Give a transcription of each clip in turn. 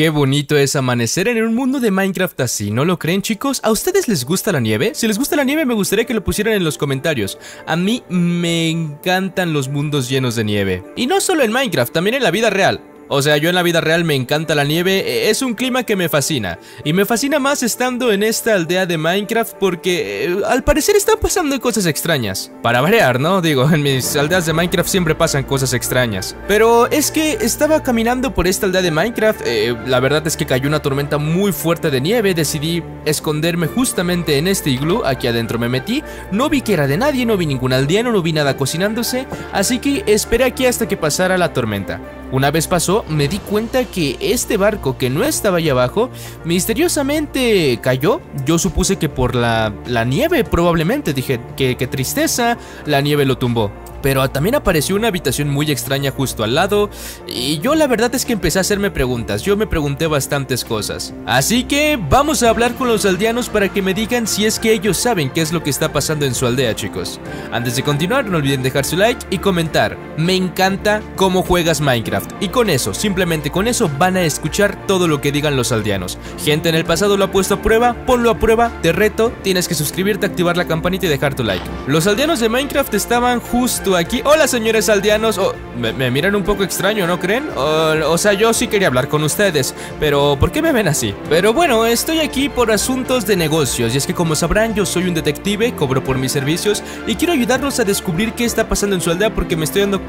Qué bonito es amanecer en un mundo de Minecraft así, ¿no lo creen chicos? ¿A ustedes les gusta la nieve? Si les gusta la nieve me gustaría que lo pusieran en los comentarios. A mí me encantan los mundos llenos de nieve. Y no solo en Minecraft, también en la vida real. O sea, yo en la vida real me encanta la nieve, e, es un clima que me fascina. Y me fascina más estando en esta aldea de Minecraft porque eh, al parecer están pasando cosas extrañas. Para variar, ¿no? Digo, en mis aldeas de Minecraft siempre pasan cosas extrañas. Pero es que estaba caminando por esta aldea de Minecraft, eh, la verdad es que cayó una tormenta muy fuerte de nieve, decidí esconderme justamente en este iglú, aquí adentro me metí, no vi que era de nadie, no vi ningún aldeano, no vi nada cocinándose, así que esperé aquí hasta que pasara la tormenta. Una vez pasó, me di cuenta que este barco que no estaba allá abajo, misteriosamente cayó. Yo supuse que por la, la nieve, probablemente. Dije, que, que tristeza, la nieve lo tumbó. Pero también apareció una habitación muy extraña justo al lado y yo la verdad es que empecé a hacerme preguntas, yo me pregunté bastantes cosas. Así que vamos a hablar con los aldeanos para que me digan si es que ellos saben qué es lo que está pasando en su aldea chicos. Antes de continuar no olviden dejar su like y comentar, me encanta cómo juegas Minecraft y con eso, simplemente con eso van a escuchar todo lo que digan los aldeanos. Gente en el pasado lo ha puesto a prueba, ponlo a prueba, te reto, tienes que suscribirte, activar la campanita y dejar tu like. Los aldeanos de Minecraft estaban justo aquí? Hola, señores aldeanos. Oh, me, miran un poco extraño, ¿no creen? o sea, yo sí quería hablar con ustedes, pero ¿por qué me ven así? Pero bueno, estoy aquí por asuntos de negocios, y es que como sabrán, yo soy un detective, cobro por mis servicios, y quiero ayudarlos a descubrir qué está pasando en su aldea porque me estoy dando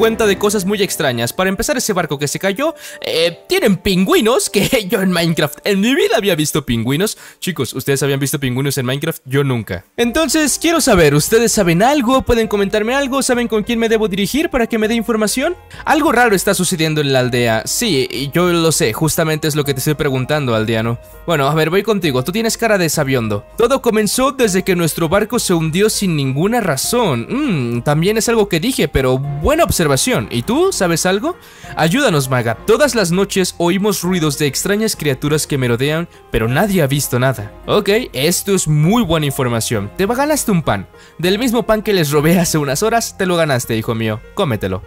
cuenta de cosas muy extrañas. Para empezar, ese barco que se cayó, eh, tienen pingüinos, que yo en Minecraft en mi vida había visto pingüinos. Chicos, ¿ustedes habían visto pingüinos en Minecraft? Yo nunca. Entonces, quiero saber, ¿ustedes saben algo? ¿Pueden comentarme algo? ¿Saben con quién me debo dirigir para que me dé información? Algo raro está sucediendo en la aldea. Sí, yo lo sé, justamente es lo que te estoy preguntando, aldeano. Bueno, a ver, voy contigo. Tú tienes cara de sabiondo. Todo comenzó desde que nuestro barco se hundió sin ninguna razón. mmm también es algo que dije, pero bueno observación ¿Y tú sabes algo? Ayúdanos, maga. Todas las noches oímos ruidos de extrañas criaturas que merodean, pero nadie ha visto nada. Ok, esto es muy buena información. Te ganaste un pan. Del mismo pan que les robé hace unas horas, te lo ganaste, hijo mío. Cómetelo.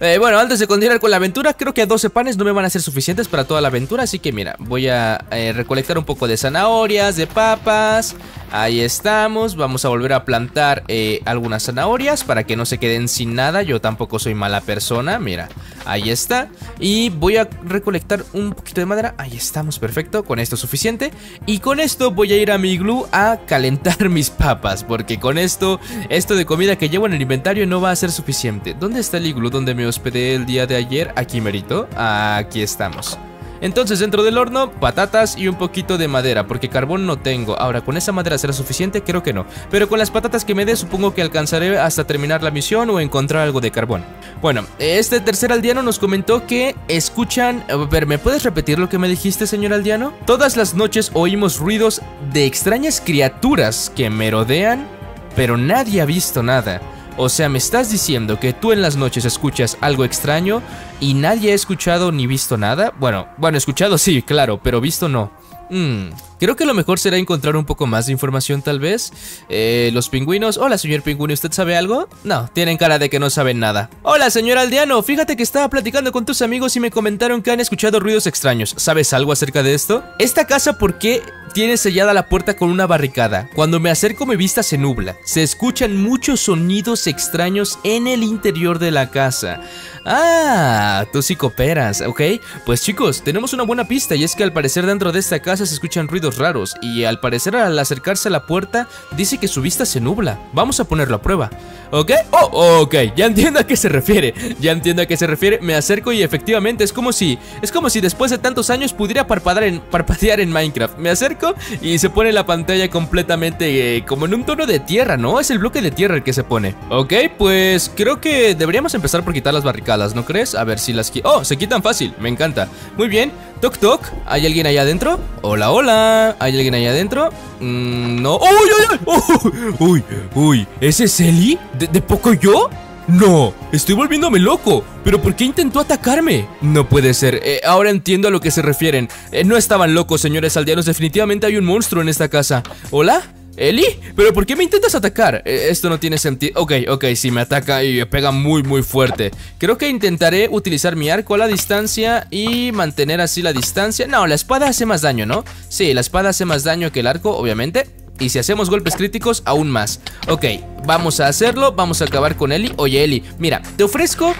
Eh, bueno, antes de continuar con la aventura, creo que 12 panes no me van a ser suficientes para toda la aventura, así que mira, voy a eh, recolectar un poco de zanahorias, de papas. Ahí estamos. Vamos a volver a plantar eh, algunas zanahorias para que no se queden sin nada. Yo tampoco soy malo. La persona, mira, ahí está. Y voy a recolectar un poquito de madera, ahí estamos, perfecto, con esto es suficiente. Y con esto voy a ir a mi iglú a calentar mis papas, porque con esto, esto de comida que llevo en el inventario no va a ser suficiente. ¿Dónde está el iglú donde me hospedé el día de ayer? Aquí merito, aquí estamos. Entonces dentro del horno, patatas y un poquito de madera, porque carbón no tengo. Ahora, ¿con esa madera será suficiente? Creo que no. Pero con las patatas que me dé, supongo que alcanzaré hasta terminar la misión o encontrar algo de carbón. Bueno, este tercer aldeano nos comentó que escuchan... A ver, ¿me puedes repetir lo que me dijiste, señor aldeano? Todas las noches oímos ruidos de extrañas criaturas que merodean, pero nadie ha visto nada. O sea, me estás diciendo que tú en las noches escuchas algo extraño y nadie ha escuchado ni visto nada. Bueno, bueno, escuchado sí, claro, pero visto no. Mmm. Creo que lo mejor será encontrar un poco más de información tal vez. Eh, los pingüinos. Hola, señor pingüino, ¿usted sabe algo? No, tienen cara de que no saben nada. Hola, señor aldeano. Fíjate que estaba platicando con tus amigos y me comentaron que han escuchado ruidos extraños. ¿Sabes algo acerca de esto? Esta casa, ¿por qué tiene sellada la puerta con una barricada? Cuando me acerco mi vista se nubla. Se escuchan muchos sonidos extraños en el interior de la casa. Ah, tú sí cooperas, ¿ok? Pues chicos, tenemos una buena pista y es que al parecer dentro de esta casa se escuchan ruidos raros y al parecer al acercarse a la puerta dice que su vista se nubla. Vamos a ponerlo a prueba. ¿Ok? Oh, ok, ya entiendo a qué se refiere. Ya entiendo a qué se refiere. Me acerco y efectivamente es como si es como si después de tantos años pudiera parpadear en, parpadear en Minecraft. Me acerco y se pone la pantalla completamente eh, como en un tono de tierra, ¿no? Es el bloque de tierra el que se pone. Ok, pues creo que deberíamos empezar por quitar las barricadas, ¿no crees? A ver si las... Oh, se quitan fácil, me encanta. Muy bien, toc toc, ¿hay alguien allá adentro? Hola, hola. ¿Hay alguien ahí adentro? Mm, no. ¡Uy, uy, uy! ¡Uy, uy! ¿Ese es Eli? ¿De, ¿De poco yo? No, estoy volviéndome loco. ¿Pero por qué intentó atacarme? No puede ser. Eh, ahora entiendo a lo que se refieren. Eh, no estaban locos, señores aldeanos. Definitivamente hay un monstruo en esta casa. ¿Hola? ¿Eli? ¿Pero por qué me intentas atacar? E, esto no tiene sentido Ok, ok, sí, me ataca y me pega muy, muy fuerte Creo que intentaré utilizar mi arco a la distancia Y mantener así la distancia No, la espada hace más daño, ¿no? Sí, la espada hace más daño que el arco, obviamente y si hacemos golpes críticos, aún más Ok, vamos a hacerlo Vamos a acabar con Eli Oye, Eli, mira, te ofrezco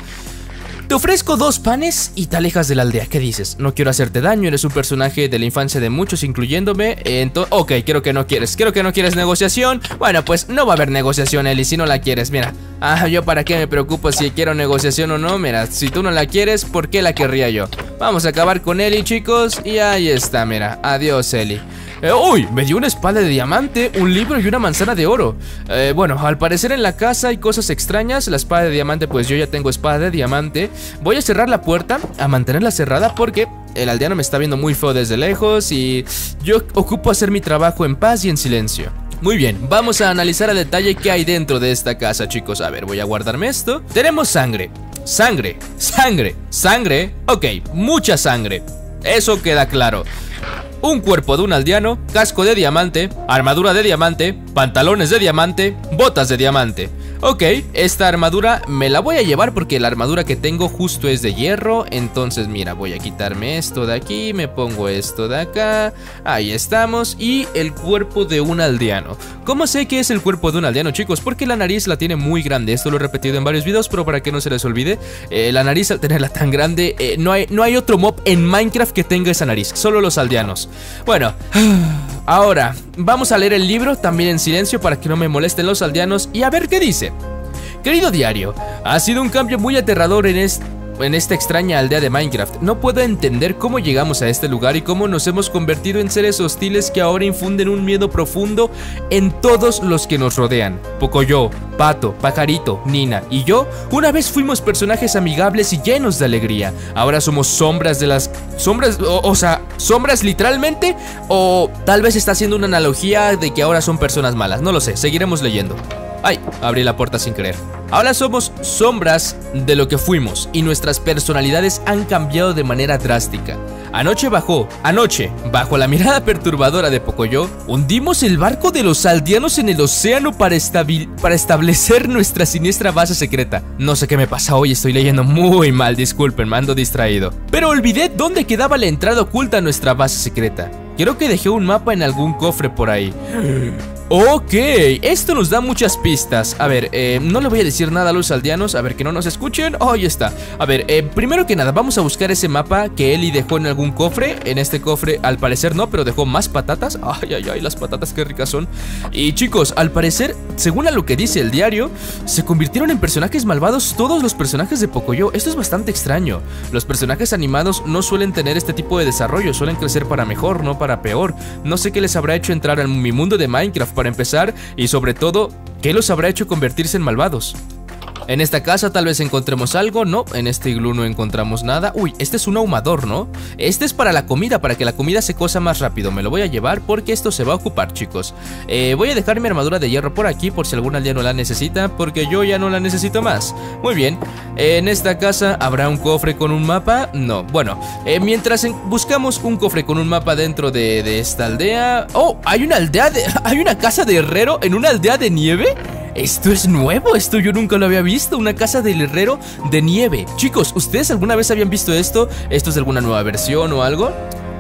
te ofrezco dos panes y te alejas de la aldea. ¿Qué dices? No quiero hacerte daño, eres un personaje de la infancia de muchos, incluyéndome. Entonces, ok, creo que no quieres. Creo que no quieres negociación. Bueno, pues no va a haber negociación, Eli, si no la quieres. Mira, ah, yo para qué me preocupo si quiero negociación o no. Mira, si tú no la quieres, ¿por qué la querría yo? Vamos a acabar con Eli, chicos. Y ahí está, mira. Adiós, Eli. Eh, ¡Uy! Me dio una espada de diamante, un libro y una manzana de oro. Eh, bueno, al parecer en la casa hay cosas extrañas. La espada de diamante, pues yo ya tengo espada de diamante. Voy a cerrar la puerta, a mantenerla cerrada porque el aldeano me está viendo muy feo desde lejos y yo ocupo hacer mi trabajo en paz y en silencio. Muy bien, vamos a analizar a detalle qué hay dentro de esta casa, chicos. A ver, voy a guardarme esto. Tenemos sangre. Sangre, sangre, sangre. Ok, mucha sangre. Eso queda claro. Un cuerpo de un aldeano, casco de diamante, armadura de diamante, pantalones de diamante, botas de diamante. Ok, esta armadura me la voy a llevar porque la armadura que tengo justo es de hierro Entonces mira, voy a quitarme esto de aquí, me pongo esto de acá Ahí estamos y el cuerpo de un aldeano ¿Cómo sé que es el cuerpo de un aldeano chicos? Porque la nariz la tiene muy grande, esto lo he repetido en varios videos Pero para que no se les olvide, eh, la nariz al tenerla tan grande eh, no, hay, no hay otro mob en Minecraft que tenga esa nariz Solo los aldeanos Bueno... Ah, Ahora, vamos a leer el libro también en silencio para que no me molesten los aldeanos y a ver qué dice. Querido diario, ha sido un cambio muy aterrador en este en esta extraña aldea de Minecraft. No puedo entender cómo llegamos a este lugar y cómo nos hemos convertido en seres hostiles que ahora infunden un miedo profundo en todos los que nos rodean. yo, Pato, Pajarito, Nina y yo, una vez fuimos personajes amigables y llenos de alegría. Ahora somos sombras de las... Sombras, o, o sea, sombras literalmente o tal vez está haciendo una analogía de que ahora son personas malas. No lo sé, seguiremos leyendo. Ay, abrí la puerta sin querer. Ahora somos sombras de lo que fuimos y nuestras personalidades han cambiado de manera drástica. Anoche bajó, anoche, bajo la mirada perturbadora de Pocoyo, hundimos el barco de los aldeanos en el océano para, para establecer nuestra siniestra base secreta. No sé qué me pasa hoy, estoy leyendo muy mal, disculpen, me ando distraído. Pero olvidé dónde quedaba la entrada oculta a nuestra base secreta. Creo que dejé un mapa en algún cofre por ahí Ok, esto nos da muchas pistas A ver, eh, no le voy a decir nada a los aldeanos A ver, que no nos escuchen oh, Ahí está A ver, eh, primero que nada, vamos a buscar ese mapa Que Eli dejó en algún cofre En este cofre, al parecer no, pero dejó más patatas Ay, ay, ay, las patatas qué ricas son Y chicos, al parecer, según a lo que dice el diario Se convirtieron en personajes malvados todos los personajes de Pocoyo Esto es bastante extraño Los personajes animados no suelen tener este tipo de desarrollo Suelen crecer para mejor, no para para peor. No sé qué les habrá hecho entrar a mi mundo de Minecraft para empezar y sobre todo, qué los habrá hecho convertirse en malvados. En esta casa tal vez encontremos algo, no, en este iglú no encontramos nada. Uy, este es un ahumador, ¿no? Este es para la comida, para que la comida se cosa más rápido. Me lo voy a llevar porque esto se va a ocupar, chicos. Eh, voy a dejar mi armadura de hierro por aquí por si aldea no la necesita, porque yo ya no la necesito más. Muy bien, en esta casa habrá un cofre con un mapa, no, bueno, eh, mientras buscamos un cofre con un mapa dentro de, de esta aldea... ¡Oh! ¿Hay una aldea de... ¿Hay una casa de herrero en una aldea de nieve? Esto es nuevo, esto yo nunca lo había visto, una casa del herrero de nieve. Chicos, ¿ustedes alguna vez habían visto esto? ¿Esto es alguna nueva versión o algo?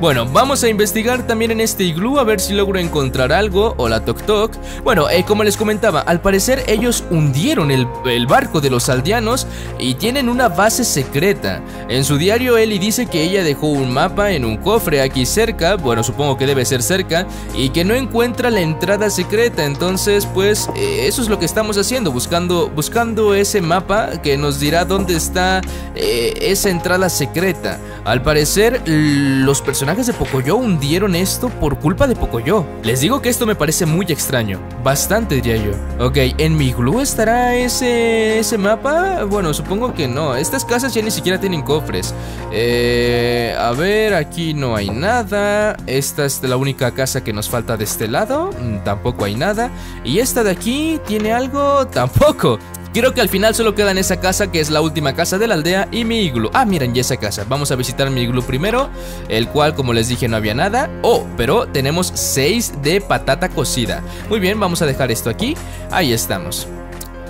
Bueno, vamos a investigar también en este iglú a ver si logro encontrar algo. Hola, Tok Tok. Bueno, eh, como les comentaba, al parecer ellos hundieron el, barco de los aldeanos y tienen una base secreta. En su diario, Ellie dice que ella dejó un mapa en un cofre aquí cerca, bueno, supongo que debe ser cerca, y que no encuentra la entrada secreta. Entonces, pues, eh, eso es lo que estamos haciendo, buscando, buscando ese mapa que nos dirá dónde está eh, esa entrada secreta. Al parecer, los personajes personajes de Pocoyo hundieron esto por culpa de Pocoyo. Les digo que esto me parece muy extraño. Bastante, diría yo. Ok, ¿en mi glue estará ese, ese mapa? Bueno, supongo que no. Estas casas ya ni siquiera tienen cofres. Eh, a ver, aquí no hay nada. Esta es la única casa que nos falta de este lado. Mm, tampoco hay nada. Y esta de aquí tiene algo... Tampoco. Creo que al final solo queda en esa casa que es la última casa de la aldea y mi iglú. Ah, miren, y esa casa. Vamos a visitar mi iglú primero, el cual, como les dije, no había nada. Oh, pero tenemos seis de patata cocida. Muy bien, vamos a dejar esto aquí. Ahí estamos.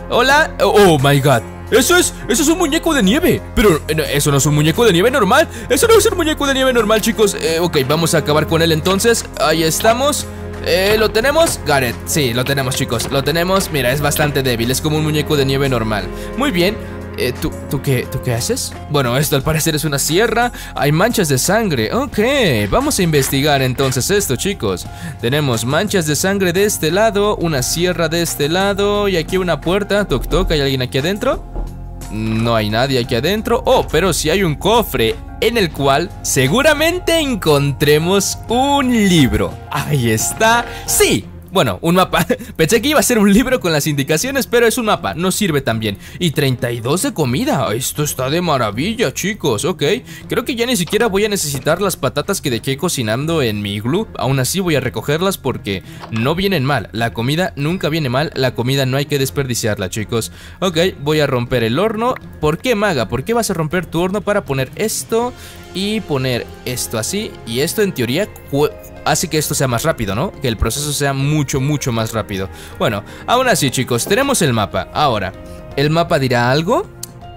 Hola. oh, oh my god. ¡Eso es! ¡Eso es un muñeco de nieve! Pero eh, eso no es un muñeco de nieve normal ¡Eso no es un muñeco de nieve normal, chicos! Eh, ok, vamos a acabar con él entonces Ahí estamos eh, ¿Lo tenemos? Gareth, sí, lo tenemos chicos Lo tenemos, mira, es bastante débil Es como un muñeco de nieve normal Muy bien eh, ¿tú, qué, ¿Tú qué haces? Bueno, esto al parecer es una sierra. Hay manchas de sangre. Ok, vamos a investigar entonces esto, chicos. Tenemos manchas de sangre de este lado, una sierra de este lado y aquí una puerta. Toc, toc, ¿hay alguien aquí adentro? No hay nadie aquí adentro. Oh, pero sí hay un cofre en el cual seguramente encontremos un libro. Ahí está. Sí, bueno, un mapa. Pensé que iba a ser un libro con las indicaciones, pero es un mapa, no sirve tan bien Y 32 de comida, esto está de maravilla, chicos, ok. Creo que ya ni siquiera voy a necesitar las patatas que dejé cocinando en mi iglú. Aún así voy a recogerlas porque no vienen mal. La comida nunca viene mal, la comida no hay que desperdiciarla, chicos. Ok, voy a romper el horno. ¿Por qué, maga? ¿Por qué vas a romper tu horno para poner esto y poner esto así? Y esto en teoría Así que esto sea más rápido, ¿no? Que el proceso sea mucho, mucho más rápido. Bueno, aún así chicos, tenemos el mapa. Ahora, ¿el mapa dirá algo?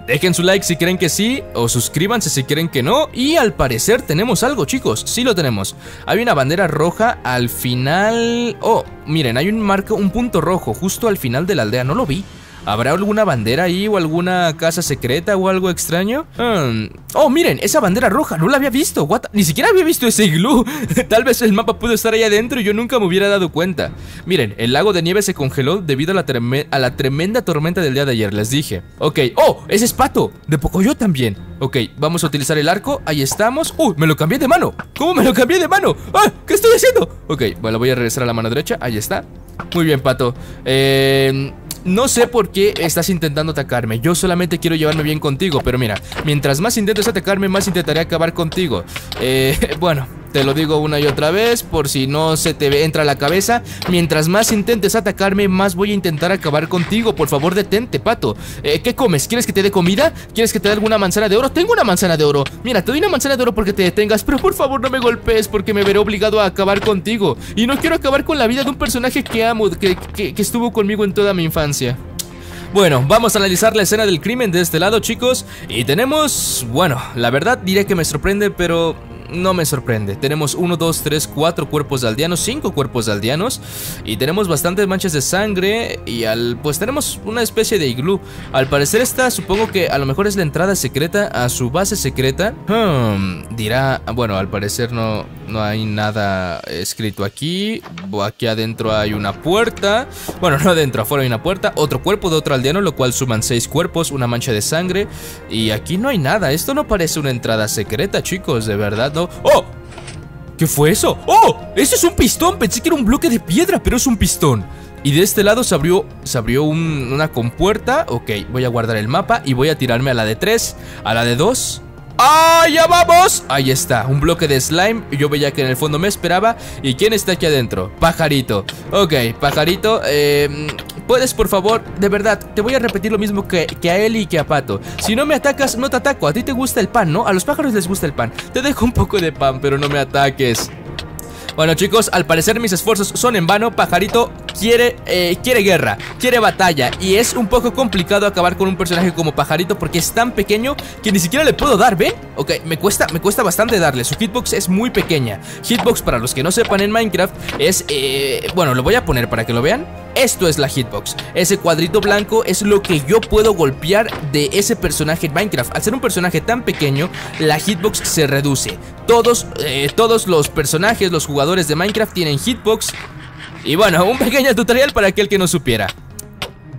Dejen su like si creen que sí, o suscríbanse si creen que no, y al parecer tenemos algo chicos, sí lo tenemos. Hay una bandera roja al final... Oh, miren, hay un marco, un punto rojo justo al final de la aldea, no lo vi. ¿Habrá alguna bandera ahí o alguna casa secreta o algo extraño? Mm. oh, miren, esa bandera roja, no la había visto. Ni siquiera había visto ese iglú. Tal vez el mapa pudo estar ahí adentro y yo nunca me hubiera dado cuenta. Miren, el lago de nieve se congeló debido a la, tremenda tormenta del día de ayer, les dije. Ok, oh, ese es Pato, de poco yo también. Ok, vamos a utilizar el arco, ahí estamos. uh, me lo cambié de mano! ¿Cómo me lo cambié de mano? ¡Ah! ¿Qué estoy haciendo? Ok, bueno, voy a regresar a la mano derecha, ahí está. Muy bien, Pato. Eh, no sé por qué estás intentando atacarme. Yo solamente quiero llevarme bien contigo. Pero mira, mientras más intentes atacarme, más intentaré acabar contigo. Eh, bueno, te lo digo una y otra vez por si no se te entra a la cabeza. Mientras más intentes atacarme, más voy a intentar acabar contigo. Por favor, detente, pato. Eh, ¿Qué comes? ¿Quieres que te dé comida? ¿Quieres que te dé alguna manzana de oro? Tengo una manzana de oro. Mira, te doy una manzana de oro porque te detengas, pero por favor no me golpees porque me veré obligado a acabar contigo. Y no quiero acabar con la vida de un personaje que amo, que, que estuvo conmigo en toda mi infancia. Bueno, vamos a analizar la escena del crimen de este lado, chicos. Y tenemos, bueno, la verdad diré que me sorprende, pero no me sorprende. Tenemos 1, 2, 3, 4 cuerpos de aldeanos, 5 cuerpos de aldeanos. Y tenemos bastantes manchas de sangre. Y al, pues tenemos una especie de iglú. Al parecer esta supongo que a lo mejor es la entrada secreta a su base secreta. Hmm, dirá, bueno, al parecer no... No hay nada escrito aquí. Aquí adentro hay una puerta. Bueno, no adentro, afuera hay una puerta. Otro cuerpo de otro aldeano, lo cual suman seis cuerpos, una mancha de sangre. Y aquí no hay nada. Esto no parece una entrada secreta, chicos. De verdad, no. ¡Oh! ¿Qué fue eso? ¡Oh! ¡Eso es un pistón! Pensé que era un bloque de piedra, pero es un pistón. Y de este lado se abrió, se abrió una compuerta. Ok, voy a guardar el mapa y voy a tirarme a la de tres, a la de dos ¡Ah, ya vamos! Ahí está, un bloque de slime Yo veía que en el fondo me esperaba ¿Y quién está aquí adentro? Pajarito Ok, pajarito, eh, Puedes, por favor, de verdad, te voy a repetir lo mismo que, que, a él y que a Pato Si no me atacas, no te ataco, a ti te gusta el pan, ¿no? A los pájaros les gusta el pan Te dejo un poco de pan, pero no me ataques bueno chicos, al parecer mis esfuerzos son en vano Pajarito quiere, eh, quiere guerra, quiere batalla Y es un poco complicado acabar con un personaje como Pajarito Porque es tan pequeño que ni siquiera le puedo dar, ¿ven? Ok, me cuesta, me cuesta bastante darle, su hitbox es muy pequeña Hitbox, para los que no sepan en Minecraft, es... Eh, bueno, lo voy a poner para que lo vean esto es la hitbox. Ese cuadrito blanco es lo que yo puedo golpear de ese personaje en Minecraft. Al ser un personaje tan pequeño, la hitbox se reduce. Todos, eh, todos los personajes, los jugadores de Minecraft tienen hitbox. Y bueno, un pequeño tutorial para aquel que no supiera.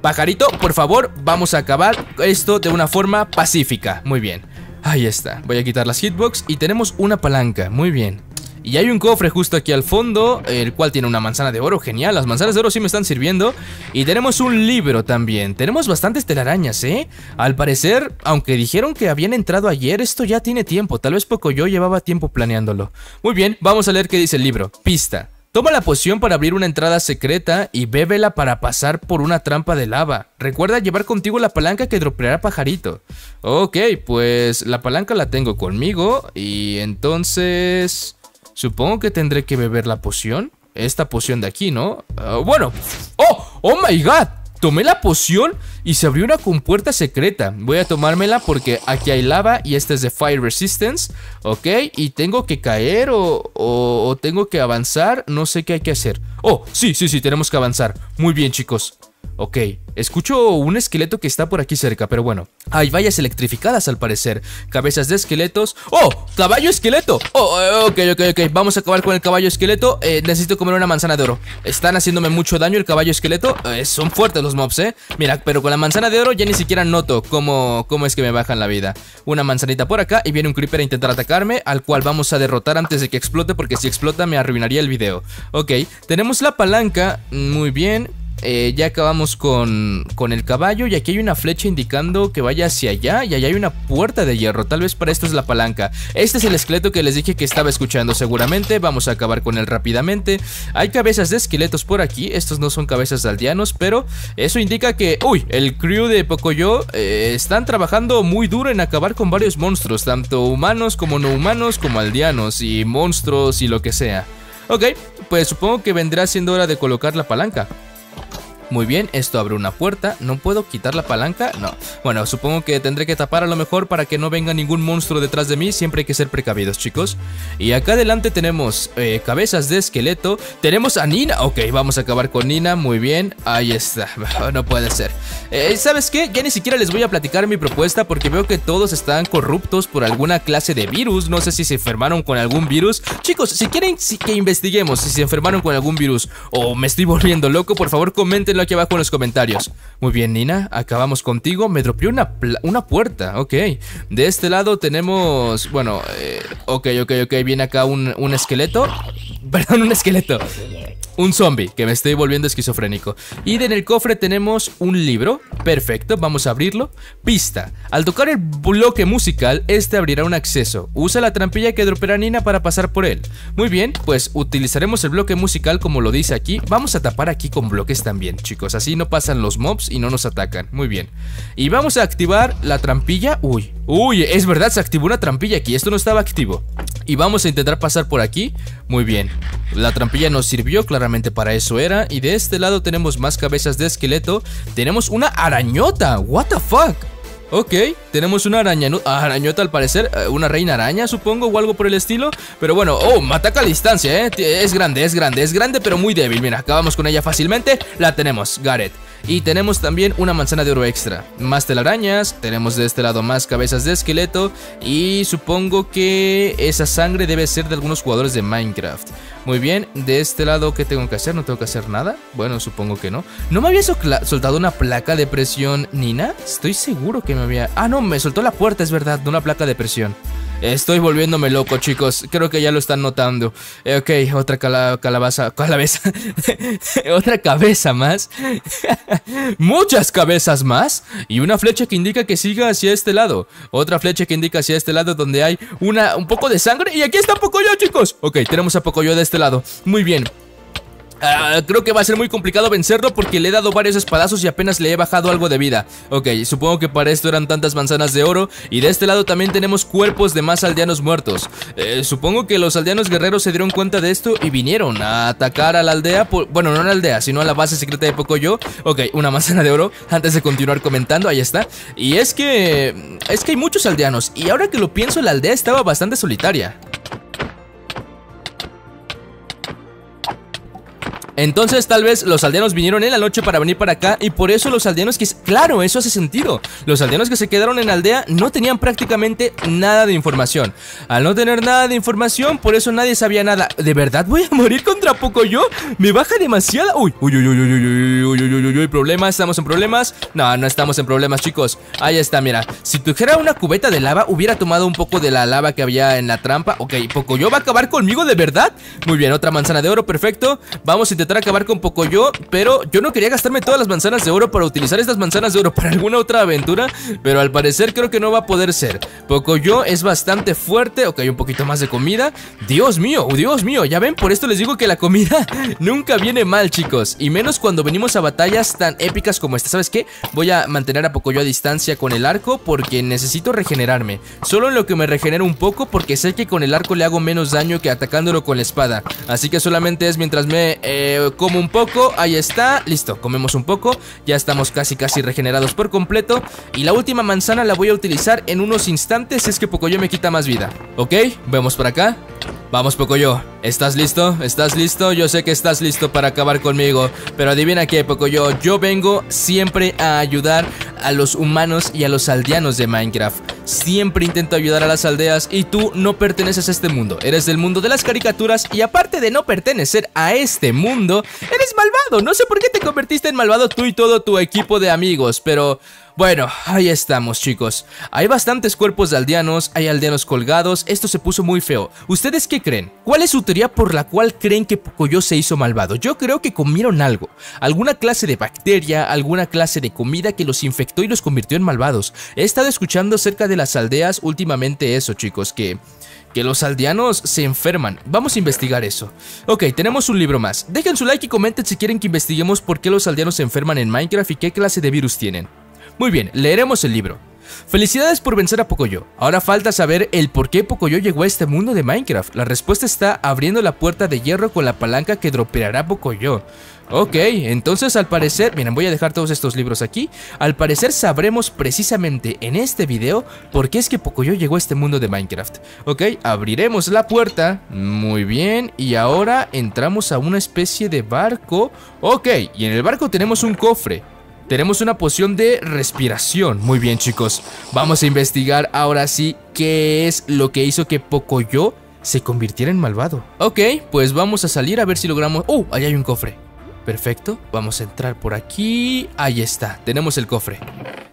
Pajarito, por favor, vamos a acabar esto de una forma pacífica. Muy bien. Ahí está. Voy a quitar las hitbox y tenemos una palanca. Muy bien. Y hay un cofre justo aquí al fondo, el cual tiene una manzana de oro, genial, las manzanas de oro sí me están sirviendo. Y tenemos un libro también, tenemos bastantes telarañas, ¿eh? Al parecer, aunque dijeron que habían entrado ayer, esto ya tiene tiempo, tal vez poco yo llevaba tiempo planeándolo. Muy bien, vamos a leer qué dice el libro. Pista. Toma la poción para abrir una entrada secreta y bébela para pasar por una trampa de lava. Recuerda llevar contigo la palanca que dropeará pajarito. Ok, pues la palanca la tengo conmigo y entonces... Supongo que tendré que beber la poción. Esta poción de aquí, ¿no? Ah, bueno. ¡Oh! ¡Oh, my God! Tomé la poción y se abrió una compuerta secreta. Voy a tomármela porque aquí hay lava y esta es de Fire Resistance. ¿Ok? Y tengo que caer o, o tengo que avanzar. No sé qué hay que hacer. Oh, sí, sí, sí, tenemos que avanzar. Muy bien, chicos. Ok, escucho un esqueleto que está por aquí cerca, pero bueno. Hay vallas electrificadas al parecer. Cabezas de esqueletos. ¡Oh! ¡Caballo esqueleto! ¡Oh! Eh, ok, ok, ok. Vamos a acabar con el caballo esqueleto. Eh, necesito comer una manzana de oro. Están haciéndome mucho daño el caballo esqueleto. Eh, son fuertes los mobs, ¿eh? Mira, pero con la manzana de oro ya ni siquiera noto cómo, cómo es que me bajan la vida. Una manzanita por acá y viene un creeper a intentar atacarme, al cual vamos a derrotar antes de que explote, porque si explota me arruinaría el video. Ok, tenemos la palanca. Muy bien. Eh, ya acabamos con, con, el caballo y aquí hay una flecha indicando que vaya hacia allá y allá hay una puerta de hierro. Tal vez para esto es la palanca. Este es el esqueleto que les dije que estaba escuchando seguramente. Vamos a acabar con él rápidamente. Hay cabezas de esqueletos por aquí. Estos no son cabezas de aldeanos, pero eso indica que... Uy, el crew de Pocoyo eh, están trabajando muy duro en acabar con varios monstruos. Tanto humanos como no humanos como aldeanos y monstruos y lo que sea. Ok, pues supongo que vendrá siendo hora de colocar la palanca. Muy bien, esto abre una puerta. ¿No puedo quitar la palanca? No. Bueno, supongo que tendré que tapar a lo mejor para que no venga ningún monstruo detrás de mí. Siempre hay que ser precavidos, chicos. Y acá adelante tenemos eh, cabezas de esqueleto. Tenemos a Nina. Ok, vamos a acabar con Nina. Muy bien. Ahí está. No puede ser. Eh, ¿Sabes qué? Ya ni siquiera les voy a platicar mi propuesta porque veo que todos están corruptos por alguna clase de virus. No sé si se enfermaron con algún virus. Chicos, si quieren que investiguemos si se enfermaron con algún virus o me estoy volviendo loco, por favor coméntenlo aquí abajo en los comentarios. Muy bien, Nina, acabamos contigo. Me dropeó una, una puerta, ok. De este lado tenemos... Bueno, eh, ok, ok, ok. Viene acá un, un esqueleto. Perdón, un esqueleto un zombie, que me estoy volviendo esquizofrénico. Y en el cofre tenemos un libro, perfecto, vamos a abrirlo. Pista, al tocar el bloque musical, este abrirá un acceso. Usa la trampilla que droperá Nina para pasar por él. Muy bien, pues utilizaremos el bloque musical como lo dice aquí. Vamos a tapar aquí con bloques también, chicos, así no pasan los mobs y no nos atacan. Muy bien. Y vamos a activar la trampilla, uy... Uy, es verdad, se activó una trampilla aquí Esto no estaba activo Y vamos a intentar pasar por aquí Muy bien La trampilla nos sirvió, claramente para eso era Y de este lado tenemos más cabezas de esqueleto Tenemos una arañota What the fuck Ok, tenemos una araña, arañota al parecer, eh, una reina araña supongo o algo por el estilo Pero bueno, oh, me ataca a distancia, eh, es grande, es grande, es grande pero muy débil Mira, acabamos con ella fácilmente, la tenemos, Gareth y tenemos también una manzana de oro extra. Más telarañas, tenemos de este lado más cabezas de esqueleto. Y supongo que esa sangre debe ser de algunos jugadores de Minecraft. Muy bien, de este lado, ¿qué tengo que hacer? ¿No tengo que hacer nada? Bueno, supongo que no. ¿No me había soltado una placa de presión, Nina? Estoy seguro que me había... Ah, no, me soltó la puerta, es verdad, de una placa de presión. Estoy volviéndome loco, chicos. Creo que ya lo están notando. Eh, ok, otra calabaza. Calabaza. otra cabeza más. Muchas cabezas más. Y una flecha que indica que siga hacia este lado. Otra flecha que indica hacia este lado donde hay una, un poco de sangre. Y aquí está Pocoyo, chicos. Ok, tenemos a Pocoyo de este lado. Muy bien. Ah, creo que va a ser muy complicado vencerlo porque le he dado varios espadazos y apenas le he bajado algo de vida. Ok, supongo que para esto eran tantas manzanas de oro. Y de este lado también tenemos cuerpos de más aldeanos muertos. Eh, supongo que los aldeanos guerreros se dieron cuenta de esto y vinieron a atacar a la aldea. bueno, no a la aldea, sino a la base secreta de Pocoyo. Ok, una manzana de oro. Antes de continuar comentando, ahí está. Y es que... Es que hay muchos aldeanos. Y ahora que lo pienso, la aldea estaba bastante solitaria. Entonces tal vez los aldeanos vinieron en la noche para venir para acá y por eso los aldeanos que... Claro, eso hace sentido. Los aldeanos que se quedaron en aldea no tenían prácticamente nada de información. Al no tener nada de información, por eso nadie sabía nada. ¿De verdad voy a morir contra yo. Me baja demasiada... Uy, uy, uy, uy, uy, uy, uy, uy, uy, uy, problemas, estamos en problemas. No, no estamos en problemas, chicos. Ahí está, mira. Si tuviera una cubeta de lava, hubiera tomado un poco de la lava que había en la trampa. Ok, yo va a acabar conmigo, ¿de verdad? Muy bien, otra manzana de oro, perfecto. Vamos a intentar acabar con Pocoyo Pero yo no quería gastarme todas las manzanas de oro Para utilizar estas manzanas de oro para alguna otra aventura Pero al parecer creo que no va a poder ser Pocoyo es bastante fuerte Ok, un poquito más de comida Dios mío, oh, Dios mío, ya ven, por esto les digo que la comida Nunca viene mal, chicos Y menos cuando venimos a batallas tan épicas como esta ¿Sabes qué? Voy a mantener a Pocoyo a distancia con el arco Porque necesito regenerarme Solo en lo que me regenero un poco Porque sé que con el arco le hago menos daño que atacándolo con la espada Así que solamente es mientras me... Eh, como un poco, ahí está, listo, comemos un poco Ya estamos casi casi regenerados por completo Y la última manzana la voy a utilizar en unos instantes es que Pocoyo me quita más vida ¿Ok? Vamos por acá Vamos Pocoyo ¿Estás listo? ¿Estás listo? Yo sé que estás listo para acabar conmigo. Pero adivina qué, yo. Yo vengo siempre a ayudar a los humanos y a los aldeanos de Minecraft. Siempre intento ayudar a las aldeas y tú no perteneces a este mundo. Eres del mundo de las caricaturas y aparte de no pertenecer a este mundo, eres malvado. No sé por qué te convertiste en malvado tú y todo tu equipo de amigos, pero... Bueno, ahí estamos chicos. Hay bastantes cuerpos de aldeanos, hay aldeanos colgados, esto se puso muy feo. ¿Ustedes qué creen? ¿Cuál es su teoría por la cual creen que Pocoyo se hizo malvado? Yo creo que comieron algo, alguna clase de bacteria, alguna clase de comida que los infectó y los convirtió en malvados. He estado escuchando acerca de las aldeas últimamente eso chicos, que que los aldeanos se enferman. Vamos a investigar eso. Ok, tenemos un libro más. Dejen su like y comenten si quieren que investiguemos por qué los aldeanos se enferman en Minecraft y qué clase de virus tienen. Muy bien, leeremos el libro. Felicidades por vencer a Pocoyo. Ahora falta saber el por qué Pocoyo llegó a este mundo de Minecraft. La respuesta está abriendo la puerta de hierro con la palanca que dropeará Pocoyo. Ok, entonces al parecer, miren, voy a dejar todos estos libros aquí. Al parecer sabremos precisamente en este video por qué es que Pocoyo llegó a este mundo de Minecraft. Ok, abriremos la puerta. Muy bien, y ahora entramos a una especie de barco. Ok, y en el barco tenemos un cofre. Tenemos una poción de respiración. Muy bien, chicos. Vamos a investigar ahora sí qué es lo que hizo que Pocoyo se convirtiera en malvado. Ok, pues vamos a salir a ver si logramos... ¡Oh! Ahí hay un cofre. Perfecto. Vamos a entrar por aquí. Ahí está. Tenemos el cofre.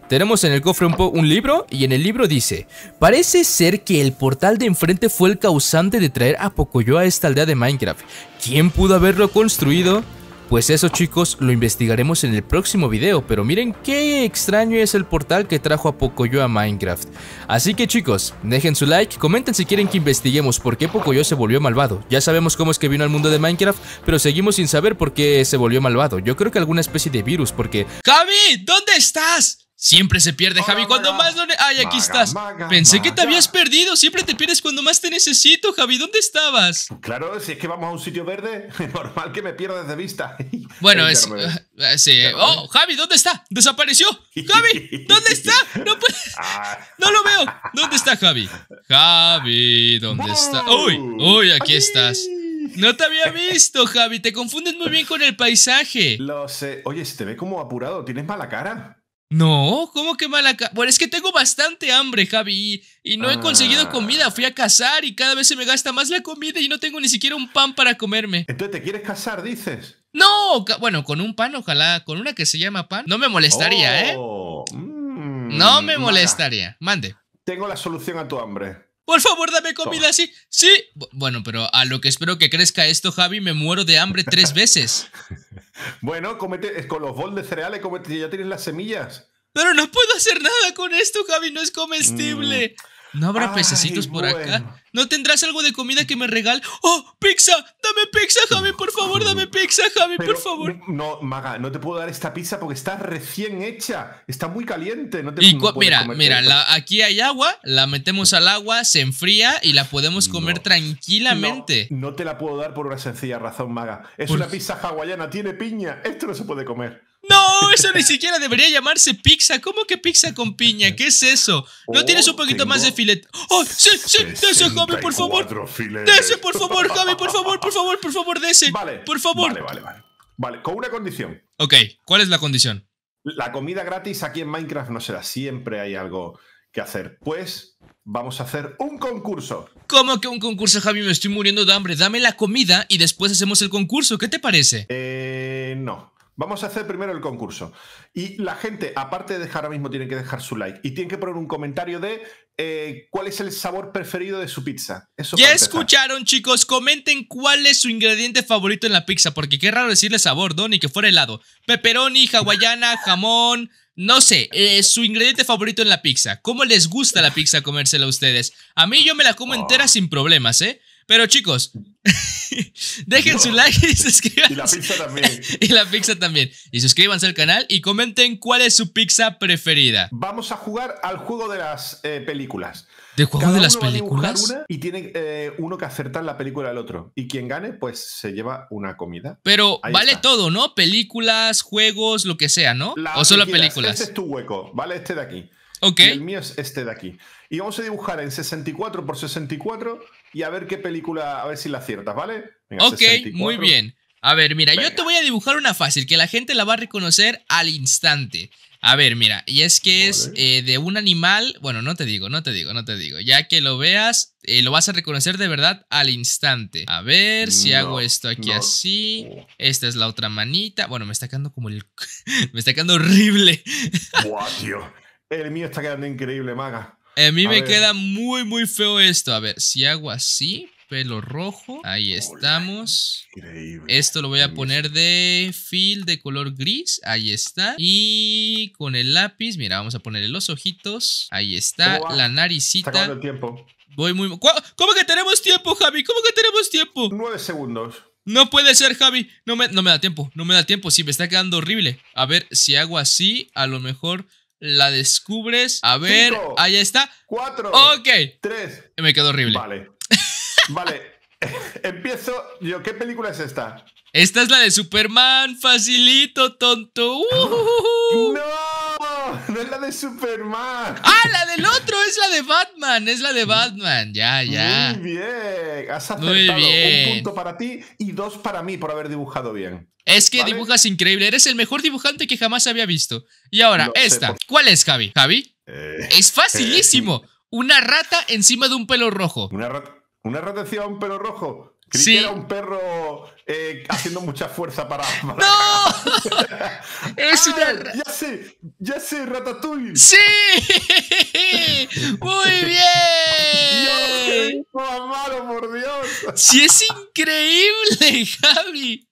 Tenemos en el cofre un, un, libro y en el libro dice, parece ser que el portal de enfrente fue el causante de traer a Pocoyo a esta aldea de Minecraft. ¿Quién pudo haberlo construido? Pues eso chicos, lo investigaremos en el próximo video, pero miren qué extraño es el portal que trajo a Pocoyo a Minecraft. Así que chicos, dejen su like, comenten si quieren que investiguemos por qué Pocoyo se volvió malvado. Ya sabemos cómo es que vino al mundo de Minecraft, pero seguimos sin saber por qué se volvió malvado. Yo creo que alguna especie de virus, porque... ¡Javi! ¿Dónde estás? Siempre se pierde, Javi. Cuando más no. Ay, aquí estás. Pensé que te habías perdido. Siempre te pierdes cuando más te necesito, Javi. ¿Dónde estabas? Claro, si es que vamos a un sitio verde, normal que me pierdas de vista. Bueno, es. Ah, ah, oh, Javi, ¿dónde está? ¡Desapareció! ¡Javi! ¿Dónde está? No, ah. no lo veo. ¿Dónde está Javi? Javi, ¿dónde está? ¡Uy! ¡Uy! Aquí estás. No te había visto, Javi. Te confundes muy bien con el paisaje. Lo sé. Oye, se te ve como apurado. ¿Tienes mala cara? No, ¿cómo que mala Bueno, es que tengo bastante hambre, Javi, y, no he conseguido ah. comida. Fui a cazar y cada vez se me gasta más la comida y no tengo ni siquiera un pan para comerme. Entonces, ¿te quieres casar, dices? No, bueno, con un pan, ojalá, con una que se llama pan. No me molestaría, ¿eh? Oh, mm, no me molestaría. Mande. Tengo la solución a tu hambre. Por favor, dame comida así. sí. Sí. Bueno, pero a lo que espero que crezca esto, Javi, me muero de hambre tres veces. bueno, comete, con los bols de cereales, comete, ya tienes las semillas. Pero no puedo hacer nada con esto, Javi, no es mm, comestible. ¿No habrá pececitos por acá? ¿No tendrás algo de comida que me regal? ¡Oh, pizza! ¡Dame pizza, Javi! ¡Por favor, dame pizza, Javi! ¡Por favor! No, Maga, no te puedo dar esta pizza porque está recién hecha. Está muy caliente. No te mira, mira, la, aquí hay agua. La metemos al agua, se enfría y la podemos comer tranquilamente. No, te la puedo dar por una sencilla razón, Maga. Es una pizza hawaiana, tiene piña. Esto no se puede comer. No, eso ni siquiera debería llamarse pizza. ¿Cómo que pizza con piña? ¿Qué es eso? ¿No oh, tienes un poquito más de filete? ¡Oh, sí, sí! ¡Dese, Javi, por favor! ¡Dese, por favor, Javi, por favor, por favor, por favor, dese! Vale, por favor. Vale, vale, vale. Vale, con una condición. Ok, ¿cuál es la condición? La comida gratis aquí en Minecraft no será. Siempre hay algo que hacer. Pues vamos a hacer un concurso. ¿Cómo que un concurso, Javi? Me estoy muriendo de hambre. Dame la comida y después hacemos el concurso. ¿Qué te parece? Eh, no. Vamos a hacer primero el concurso. Y la gente, aparte de dejar ahora mismo, tiene que dejar su like. Y tiene que poner un comentario de eh, cuál es el sabor preferido de su pizza. ya escucharon, chicos. Comenten cuál es su ingrediente favorito en la pizza. Porque qué raro decirle sabor, Don, que fuera helado. Pepperoni, hawaiana, jamón. No sé, eh, su ingrediente favorito en la pizza. ¿Cómo les gusta la pizza comérsela a ustedes? A mí yo me la como ah. entera sin problemas, ¿eh? Pero chicos, dejen su like y suscríbanse. Y la pizza también. y la pizza también. Y suscríbanse al canal y comenten cuál es su pizza preferida. Vamos a jugar al juego de las eh, películas. ¿De juego de las películas? y tiene eh, uno que acertar la película al otro. Y quien gane, pues se lleva una comida. Pero vale todo, ¿no? Películas, juegos, lo que sea, ¿no? o solo películas. Este es tu hueco, ¿vale? Este de aquí. Ok. el mío es este de aquí. Y vamos a dibujar en 64 por 64 y a ver qué película, a ver si la aciertas, ¿vale? ok, muy bien. A ver, mira, yo te voy a dibujar una fácil que la gente la va a reconocer al instante. A ver, mira, y es que es eh, de un animal, bueno, no te digo, no te digo, no te digo, ya que lo veas, eh, lo vas a reconocer de verdad al instante. A ver si hago esto aquí así, esta es la otra manita, bueno, me está quedando como el... me está quedando horrible. ¡Guau, tío, el mío está quedando increíble, maga. A mí me queda muy, muy feo esto. A ver, si hago así, pelo rojo. Ahí estamos. Increíble. Esto lo voy a poner de fil de color gris. Ahí está. Y con el lápiz, mira, vamos a ponerle los ojitos. Ahí está. La naricita. Está el tiempo. Voy muy... ¿Cómo que tenemos tiempo, Javi? ¿Cómo que tenemos tiempo? Nueve segundos. No puede ser, Javi. No me, no me da tiempo. No me da tiempo. Sí, me está quedando horrible. A ver, si hago así, a lo mejor la descubres. A ver, ahí está. Cuatro. Ok. Tres. Me quedó horrible. Vale. Vale. Empiezo yo. ¿Qué película es esta? Esta es la de Superman. Facilito, tonto. Uh, uh, uh, Superman. Ah, la del otro es la de Batman, es la de Batman, ya, ya. Muy bien, has acertado un punto para ti y dos para mí por haber dibujado bien. Es que dibujas increíble, eres el mejor dibujante que jamás había visto. Y ahora, esta, ¿cuál es Javi? Javi, eh, es facilísimo. Eh, una rata encima de un pelo rojo. Una rata, encima de un pelo rojo. Creí era un perro eh, haciendo mucha fuerza para. ¡No! es ah, Ya sé, ya sé, Ratatouille. ¡Sí! ¡Muy bien! Dios, ¡Amaro, por Dios! ¡Sí, es increíble, Javi!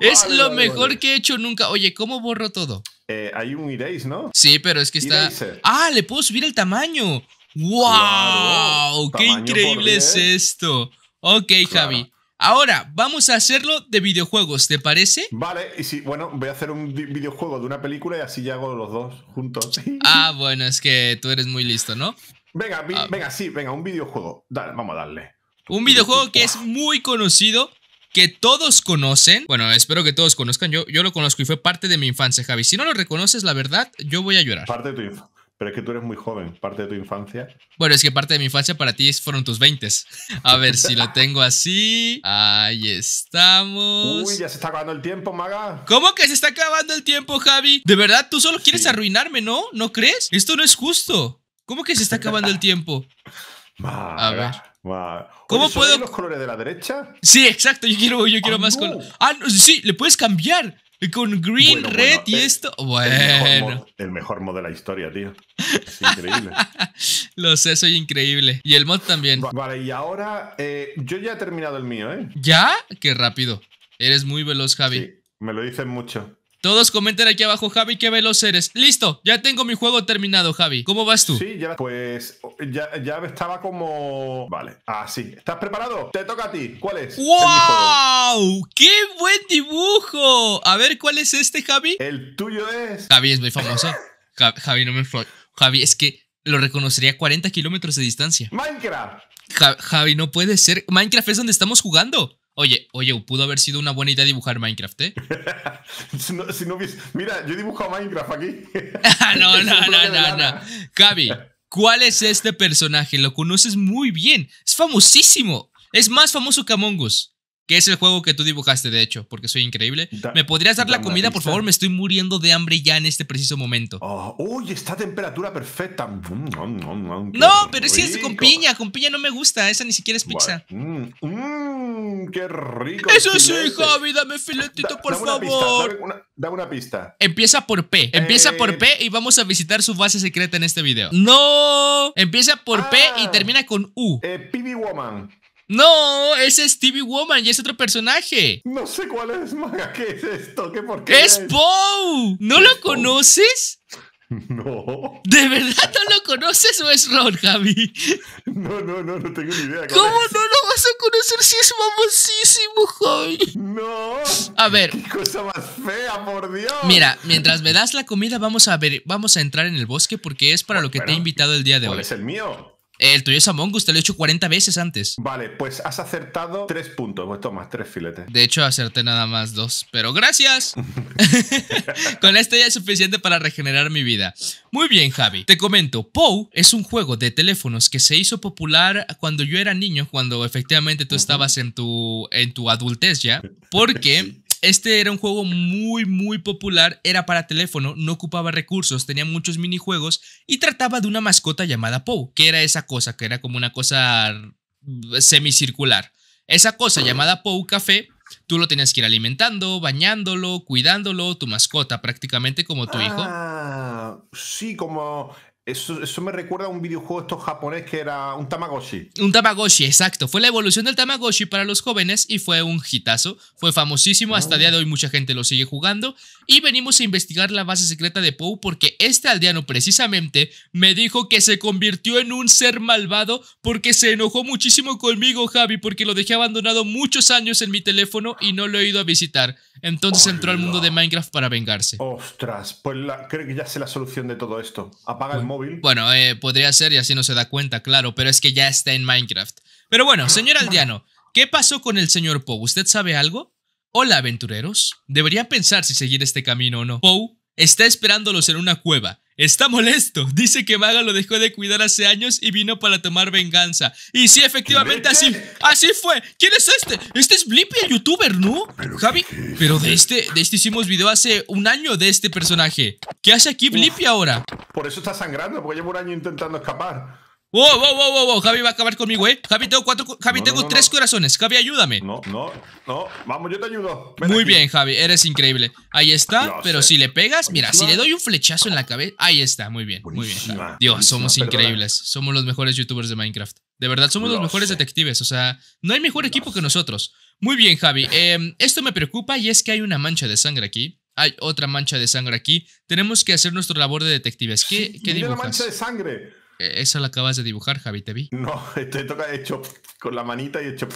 es lo mejor que he hecho nunca. Oye, ¿cómo borro todo? Eh, hay un erase, ¿no? Sí, pero es que está. ¡Ah! Le puedo subir el tamaño. ¡Wow! ¡Qué increíble es esto! Ok, Javi. Ahora, vamos a hacerlo de videojuegos, ¿te parece? Vale, y si, bueno, voy a hacer un videojuego de una película y así ya hago los dos juntos. ah, bueno, es que tú eres muy listo, ¿no? Venga, ah. venga, sí, venga, un videojuego. Dale, vamos a darle. Un videojuego que es muy conocido, que todos conocen. Bueno, espero que todos conozcan. Yo, yo lo conozco y fue parte de mi infancia, Javi. Si no lo reconoces, la verdad, yo voy a llorar. Parte de tu infancia. Pero es que tú eres muy joven, parte de tu infancia. Bueno, es que parte de mi infancia para ti fueron tus 20. A ver si lo tengo así. Ahí estamos. Uy, ya se está acabando el tiempo, Maga. ¿Cómo que se está acabando el tiempo, Javi? De verdad, tú solo quieres arruinarme, ¿no? ¿No crees? Esto no es justo. ¿Cómo que se está acabando el tiempo? A ver. ¿Cómo puedo? los colores de la derecha? Sí, exacto. Yo quiero, yo quiero ah, más colores. Ah, sí, le puedes cambiar. Con Green, Red y esto. Bueno. El mejor, mod, de la historia, tío. Es increíble. Lo sé, soy increíble. Y el mod también. Vale, y ahora eh, yo ya he terminado el mío, ¿eh? ¿Ya? Qué rápido. Eres muy veloz, Javi. Sí, me lo dicen mucho. Todos comenten aquí abajo, Javi, qué veloz eres. Listo, ya tengo mi juego terminado, Javi. ¿Cómo vas tú? Sí, ya, pues ya, ya estaba como... Vale, así. ¿Estás preparado? Te toca a ti. ¿Cuál es? ¡Wow! Este ¡Qué buen dibujo! A ver, ¿cuál es este, Javi? El tuyo es... Javi es muy famoso. Javi, no me... Javi, es que lo reconocería a 40 kilómetros de distancia. Minecraft. Javi, no puede ser. Minecraft es donde estamos jugando. Oye, oye, pudo haber sido una buena idea dibujar Minecraft, ¿eh? si no, si mira, yo dibujo dibujado Minecraft aquí. Ah, no, no, no, no, no. Javi, ¿cuál es este personaje? Lo conoces muy bien. Es famosísimo. Es más famoso que Among Us. Que es el juego que tú dibujaste, de hecho, porque soy increíble. ¿Me podrías dar la comida, por favor? Eh. Me estoy muriendo de hambre ya en este preciso momento. Oh, uy, está temperatura perfecta. No, pero es que es con piña. Con piña no me gusta. Esa ni siquiera es pizza. ¡Mmm, qué rico. Eso sí, Javi, dame filetito, por favor. dame, una, pista. Empieza por P. Empieza por eh, P y vamos a visitar su base secreta en este video. No. Empieza por P y ah. termina con U. Eh, Pibi Woman. No, es Stevie Woman y es otro personaje. No sé cuál es, Maga. ¿Qué es esto? ¿Qué por qué? ¡Es Poe! ¿No lo conoces? No. ¿De verdad no lo conoces o es Ron, Javi? No, no, no, no tengo ni idea. ¿Cómo no lo vas a conocer si es famosísimo, Javi? No. A ver. Qué cosa más fea, por Dios. Mira, mientras me das la comida, vamos a ver, vamos a entrar en el bosque porque es para lo que te he invitado el día de hoy. ¿Cuál es el mío? El tuyo es Among Us, te lo he hecho 40 veces antes. Vale, pues has acertado tres puntos. Pues toma, tres filetes. De hecho, acerté nada más dos. Pero gracias. Con esto ya es suficiente para regenerar mi vida. Muy bien, Javi. Te comento, Pou es un juego de teléfonos que se hizo popular cuando yo era niño, cuando efectivamente tú estabas en tu, en tu adultez ya, porque... Este era un juego muy, muy popular, era para teléfono, no ocupaba recursos, tenía muchos minijuegos y trataba de una mascota llamada Pou, que era esa cosa, que era como una cosa semicircular. Esa cosa llamada Pou Café, tú lo tenías que ir alimentando, bañándolo, cuidándolo, tu mascota, prácticamente como tu ah, hijo. Sí, como eso, me recuerda a un videojuego estos japonés que era un tamagoshi Un tamagoshi exacto. Fue la evolución del tamagoshi para los jóvenes y fue un hitazo. Fue famosísimo, hasta día de hoy mucha gente lo sigue jugando. Y venimos a investigar la base secreta de Pou porque este aldeano precisamente me dijo que se convirtió en un ser malvado porque se enojó muchísimo conmigo, Javi, porque lo dejé abandonado muchos años en mi teléfono y no lo he ido a visitar. Entonces entró al mundo de Minecraft para vengarse. Ostras, pues creo que ya sé la solución de todo esto. Apaga el bueno, eh, podría ser y así no se da cuenta, claro, pero es que ya está en Minecraft. Pero bueno, señor Aldeano, ¿qué pasó con el señor Poe? ¿Usted sabe algo? Hola, aventureros. Debería pensar si seguir este camino o no. Poe Está esperándolos en una cueva. Está molesto. Dice que Maga lo dejó de cuidar hace años y vino para tomar venganza. Y sí, efectivamente, así, así fue. ¿Quién es este? Este es Blippi, el youtuber, ¿no? Javi, pero de este, de este hicimos video hace un año de este personaje. ¿Qué hace aquí Blippi ahora? Por eso está sangrando, porque llevo un año intentando escapar. Wow, wow, wow, wow, wow, Javi va a acabar conmigo, eh. Javi, tengo cuatro. Javi, tengo tres corazones. Javi, ayúdame. No, no, no. Vamos, yo te ayudo. Muy bien, Javi, eres increíble. Ahí está, pero si le pegas, mira, si le doy un flechazo en la cabeza. Ahí está, muy bien, muy bien. Dios, somos increíbles. Somos los mejores youtubers de Minecraft. De verdad, somos los mejores detectives. O sea, no hay mejor equipo que nosotros. Muy bien, Javi. Em, esto me preocupa y es que hay una mancha de sangre aquí. Hay otra mancha de sangre aquí. Tenemos que hacer nuestra labor de detectives. ¿Qué, qué dibujas? mancha de sangre. Eh, eso la acabas de dibujar, Javi, te vi. No, te toca hecho con la manita y hecho.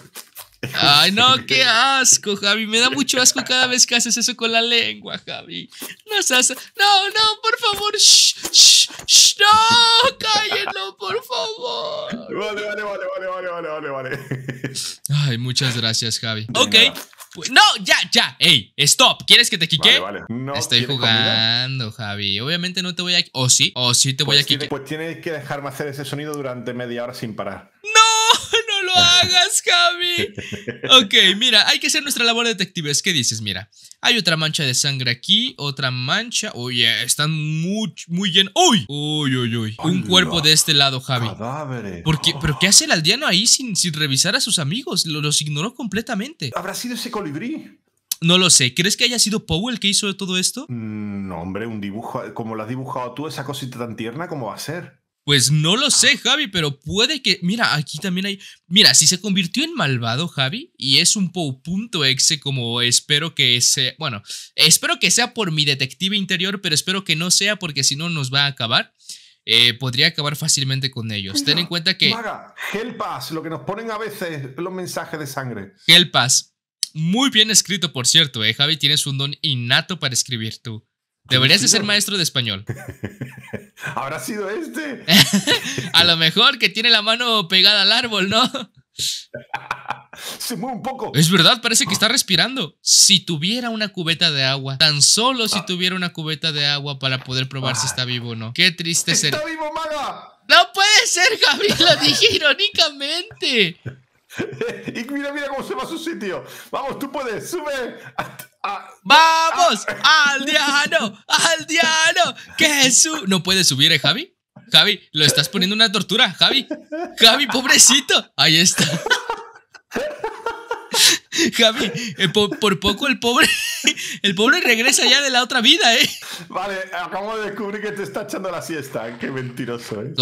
Ay, no, qué asco, Javi. Me da mucho asco cada vez que haces eso con la lengua, Javi. No seas. No, no, por favor. Shh, shh, No, cállenlo, por favor. Vale, vale, vale, vale, vale, vale, vale. Ay, muchas gracias, Javi. Ok. Pues, no, ya, ya. Ey, stop. ¿Quieres que te quique? Vale, No Estoy jugando, Javi. Obviamente no te voy a. O sí, o sí te voy pues a quique. pues tienes que dejarme hacer ese sonido durante media hora sin parar hagas, Javi. Ok, mira, hay que hacer nuestra labor de detectives. ¿Qué dices? Mira, hay otra mancha de sangre aquí, otra mancha. Oye, están muy, muy llenos. ¡Uy! ¡Uy, uy, uy! Un cuerpo de este lado, Javi. Cadáveres. ¿Pero qué hace el aldeano ahí sin, revisar a sus amigos? Lo, los ignoró completamente. ¿Habrá sido ese colibrí? No lo sé. ¿Crees que haya sido Powell el que hizo todo esto? Mm, no, hombre, un dibujo. Como lo has dibujado tú, esa cosita tan tierna, ¿cómo va a ser? Pues no lo sé, Javi, pero puede que. Mira, aquí también hay. Mira, si se convirtió en malvado, Javi, y es un Pou.exe, como espero que sea. Bueno, espero que sea por mi detective interior, pero espero que no sea porque si no nos va a acabar. Eh, podría acabar fácilmente con ellos. Ten en cuenta que. Maga, us, lo que nos ponen a veces los mensajes de sangre. Helpas. Muy bien escrito, por cierto, eh, Javi. Tienes un don innato para escribir tú. Deberías de ser maestro de español. ¿Habrá sido este? a lo mejor que tiene la mano pegada al árbol, ¿no? Se mueve un poco. Es verdad, parece que está respirando. Si tuviera una cubeta de agua, tan solo si ah. tuviera una cubeta de agua para poder probar si está ah. vivo o no. Qué triste ser. ¡Está vivo, maga! ¡No puede ser, Gabriel. Lo dije irónicamente. y mira, mira cómo se va a su sitio. Vamos, tú puedes, sube. Vamos al Diano! al Diano! ¡Que Jesús! ¿No puede subir, eh, Javi? Javi, lo estás poniendo una tortura, Javi. Javi, pobrecito. Ahí está. Javi, eh, por, poco el pobre, el pobre regresa ya de la otra vida, ¿eh? Vale, acabo de descubrir que te está echando la siesta. Qué mentiroso, ¿eh?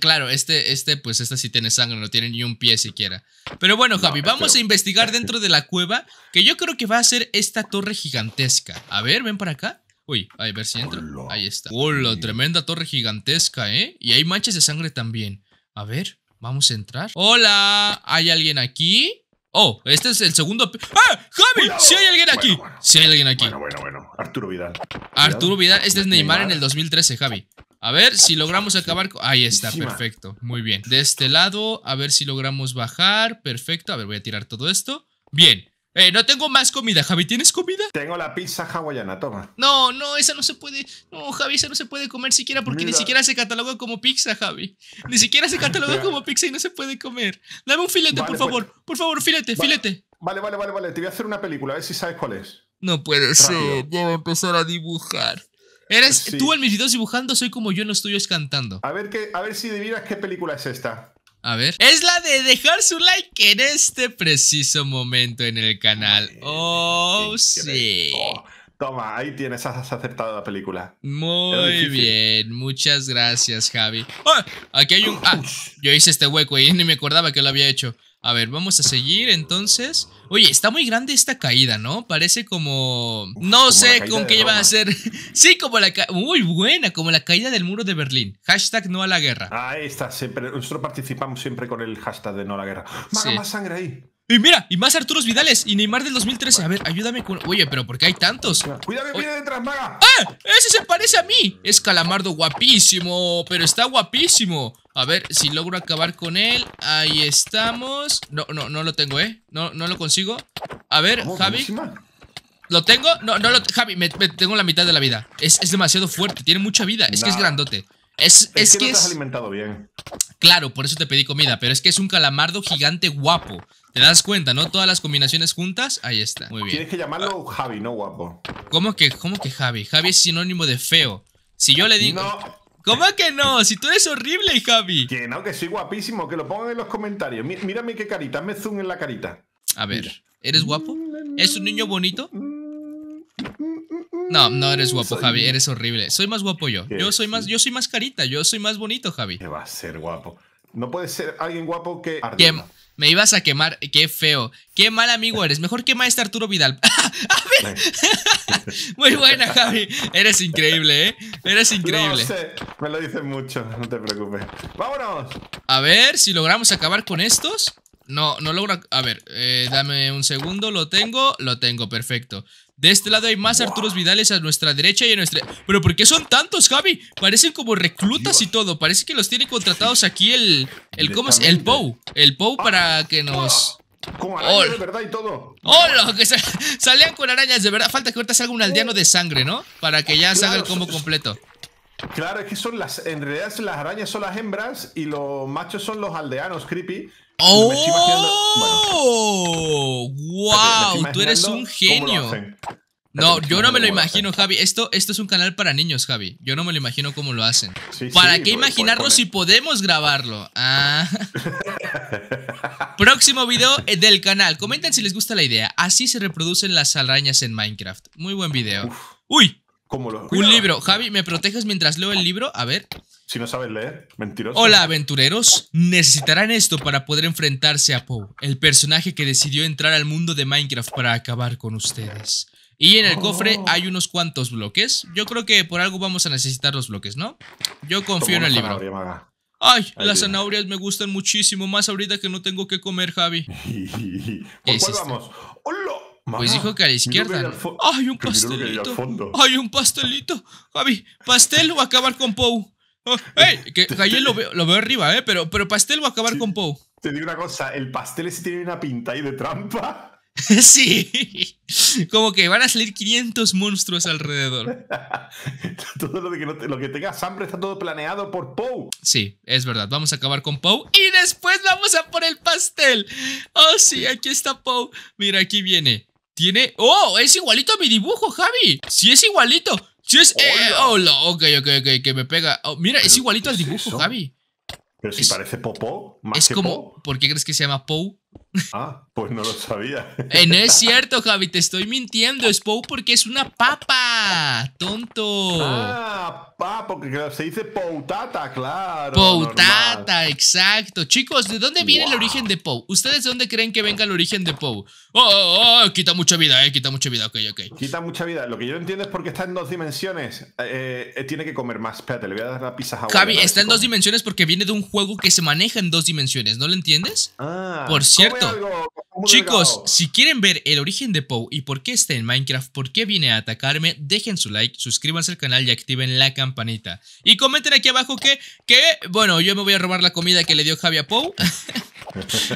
claro, este, este, pues esta sí tiene sangre, no tiene ni un pie siquiera. Pero bueno, Javi, vamos a investigar dentro de la cueva, que yo creo que va a ser esta torre gigantesca. A ver, ven para acá. Uy, a ver si entro. Ahí está. Hola, tremenda torre gigantesca, ¿eh? Y hay manchas de sangre también. A ver, vamos a entrar. Hola, ¿hay alguien aquí? Oh, este es el segundo... ¡Ah! ¡Javi! ¡Si hay alguien aquí! ¡Si hay alguien aquí! Bueno, bueno, bueno. Arturo Vidal. Arturo Vidal. Este es Neymar, en el 2013, Javi. A ver si logramos acabar Ahí está, perfecto. Muy bien. De este lado, a ver si logramos bajar. Perfecto. A ver, voy a tirar todo esto. Bien. Eh, no tengo más comida, Javi. ¿Tienes comida? Tengo la pizza hawaiana, toma. No, no, esa no se puede. No, Javi, esa no se puede comer siquiera porque ni siquiera se cataloga como pizza, Javi. Ni siquiera se cataloga como pizza y no se puede comer. Dame un filete, por favor. Pues. Por favor, filete, filete. Vale, vale, vale, vale. Te voy a hacer una película, a ver si sabes cuál es. No puede ser, voy a empezar a dibujar. Eres tú en mis videos dibujando, soy como yo no estoy tuyos cantando. A ver, que, a ver si adivinas qué película es esta a ver, es la de dejar su like en este preciso momento en el canal. Oh, sí. Oh, toma, ahí tienes, has aceptado la película. Muy bien, muchas gracias, Javi. Ah, aquí hay un. Ah, yo hice este hueco y ni me acordaba que lo había hecho. A ver, vamos a seguir entonces. Oye, está muy grande esta caída, ¿no? Parece como... no sé con qué iba a ser. sí, como la... caída. Muy buena, como la caída del muro de Berlín. Hashtag no a la guerra. Ahí está, siempre. Nosotros participamos siempre con el hashtag de no a la guerra. Maga, más sangre ahí. Y mira, y más Arturos Vidales y Neymar del 2013. A ver, ayúdame con. Oye, pero ¿por qué hay tantos? Cuidado que detrás, maga. ¡Ah! ¡Ese se parece a mí! Es calamardo guapísimo, pero está guapísimo. A ver si logro acabar con él. Ahí estamos. No, no, no lo tengo, ¿eh? No, no lo consigo. A ver, Javi. ¿Lo tengo? No, no lo... Javi, me, tengo la mitad de la vida. Es, demasiado fuerte, tiene mucha vida. Es que es grandote. Es, es, es que, no alimentado bien. Claro, por eso te pedí comida, pero es que es un calamardo gigante guapo. ¿Te das cuenta, no? Todas las combinaciones juntas, ahí está. Muy bien. Tienes que llamarlo ah. Javi, no guapo. ¿Cómo que, cómo que Javi? Javi es sinónimo de feo. Si yo le digo... ¿Cómo que no? Si tú eres horrible, Javi. Que no, que soy guapísimo. Que lo pongan en los comentarios. mírame qué carita. me zoom en la carita. A ver, ¿eres guapo? ¿Es un niño bonito? Mm, mm, no, no eres guapo, Javi. Eres horrible. Soy más guapo yo. Yo soy más, yo soy más carita. Yo soy más bonito, Javi. Te va a ser guapo. No puede ser alguien guapo que. me ibas a quemar, qué feo. Qué mal amigo eres. Mejor quema este Arturo Vidal. Muy buena, Javi. Eres increíble, ¿eh? Eres increíble. me lo dicen mucho, no te preocupes. ¡Vámonos! A ver si logramos acabar con estos. No, no logro. A ver, eh, dame un segundo. Lo tengo, lo tengo, perfecto. De este lado hay más Arturos Vidales a nuestra derecha y a nuestra... ¿Pero por qué son tantos, Javi? Parecen como reclutas y todo. Parece que los tiene contratados aquí el... el ¿Cómo es? El Pou El Pou ah. para que nos... Ah. todo. ¡Hola! que salían con arañas de verdad. Falta que ahorita salga un aldeano oh. de sangre, ¿no? Para que ya salga el combo completo. Claro, es que son las. En realidad las arañas son las hembras y los machos son los aldeanos creepy. ¡Oh! ¡Wow! tú eres un genio. No, yo no me lo imagino, Javi. Esto, esto es un canal para niños, Javi. Yo no me lo imagino cómo lo hacen. ¿Para qué imaginarnos si podemos grabarlo? Ah. Próximo video eh, del canal. Comenten si les gusta la idea. Así se reproducen las arañas en Minecraft. Muy buen video. ¡Uy! Un libro. Javi, ¿me proteges mientras leo el libro? A ver. Si no sabes leer, mentiroso. Hola, aventureros. Necesitarán esto para poder enfrentarse a Poe, el personaje que decidió entrar al mundo de Minecraft para acabar con ustedes. Y en el cofre oh. hay unos cuantos bloques. Yo creo que por algo vamos a necesitar los bloques, ¿no? Yo confío en el libro. Ay, las zanahorias me gustan muchísimo, más ahorita que no tengo que comer, Javi. ¿Por pues este. vamos? ¡Hola! pues dijo que a la izquierda. ¡Ay, un pastelito! ¡Ay, un pastelito! Javi, pastel o acabar con Pou. Ah, ¡Ey! Que ayer lo, veo, arriba, ¿eh? Pero, pero pastel o acabar con Pou. Te digo una cosa, el pastel ese tiene una pinta ahí de trampa. sí. Como que van a salir 500 monstruos alrededor. todo lo, que tengas hambre está todo planeado por Pou. Sí, es verdad. Vamos a acabar con Pou y después vamos a por el pastel. Oh, sí, aquí está Pou. Mira, aquí viene. Tiene... ¡Oh! Es igualito a mi dibujo, Javi. si es igualito. si es... oh eh, no eh, Ok, ok, ok, que me pega. Oh, mira, es igualito al dibujo, Javi. Pero si parece popo más Es como... ¿Por qué crees que se llama Pou? Ah, pues no lo sabía. Eh, no es cierto, Javi, te estoy mintiendo. Es Poe porque es una papa, tonto. Ah, papa, porque se dice Poutata, claro. Poutata, exacto. Chicos, ¿de dónde viene el origen de Poe? ¿Ustedes de dónde creen que venga el origen de Poe? Oh, oh, oh, oh, quita mucha vida, eh, quita mucha vida, ok, ok. Quita mucha vida. Lo que yo entiendo es porque está en dos dimensiones. Eh, eh, tiene que comer más. Espérate, le voy a dar la pizza a Javi, está en dos dimensiones porque viene de un juego que se maneja en dos dimensiones, ¿no lo entiendes? Ah, por cierto chicos, si quieren ver el origen de Poe y por qué está en Minecraft, por qué viene a atacarme, dejen su like, suscríbanse al canal y activen la campanita. Y comenten aquí abajo que, que bueno, yo me voy a robar la comida que le dio Javi a Poe.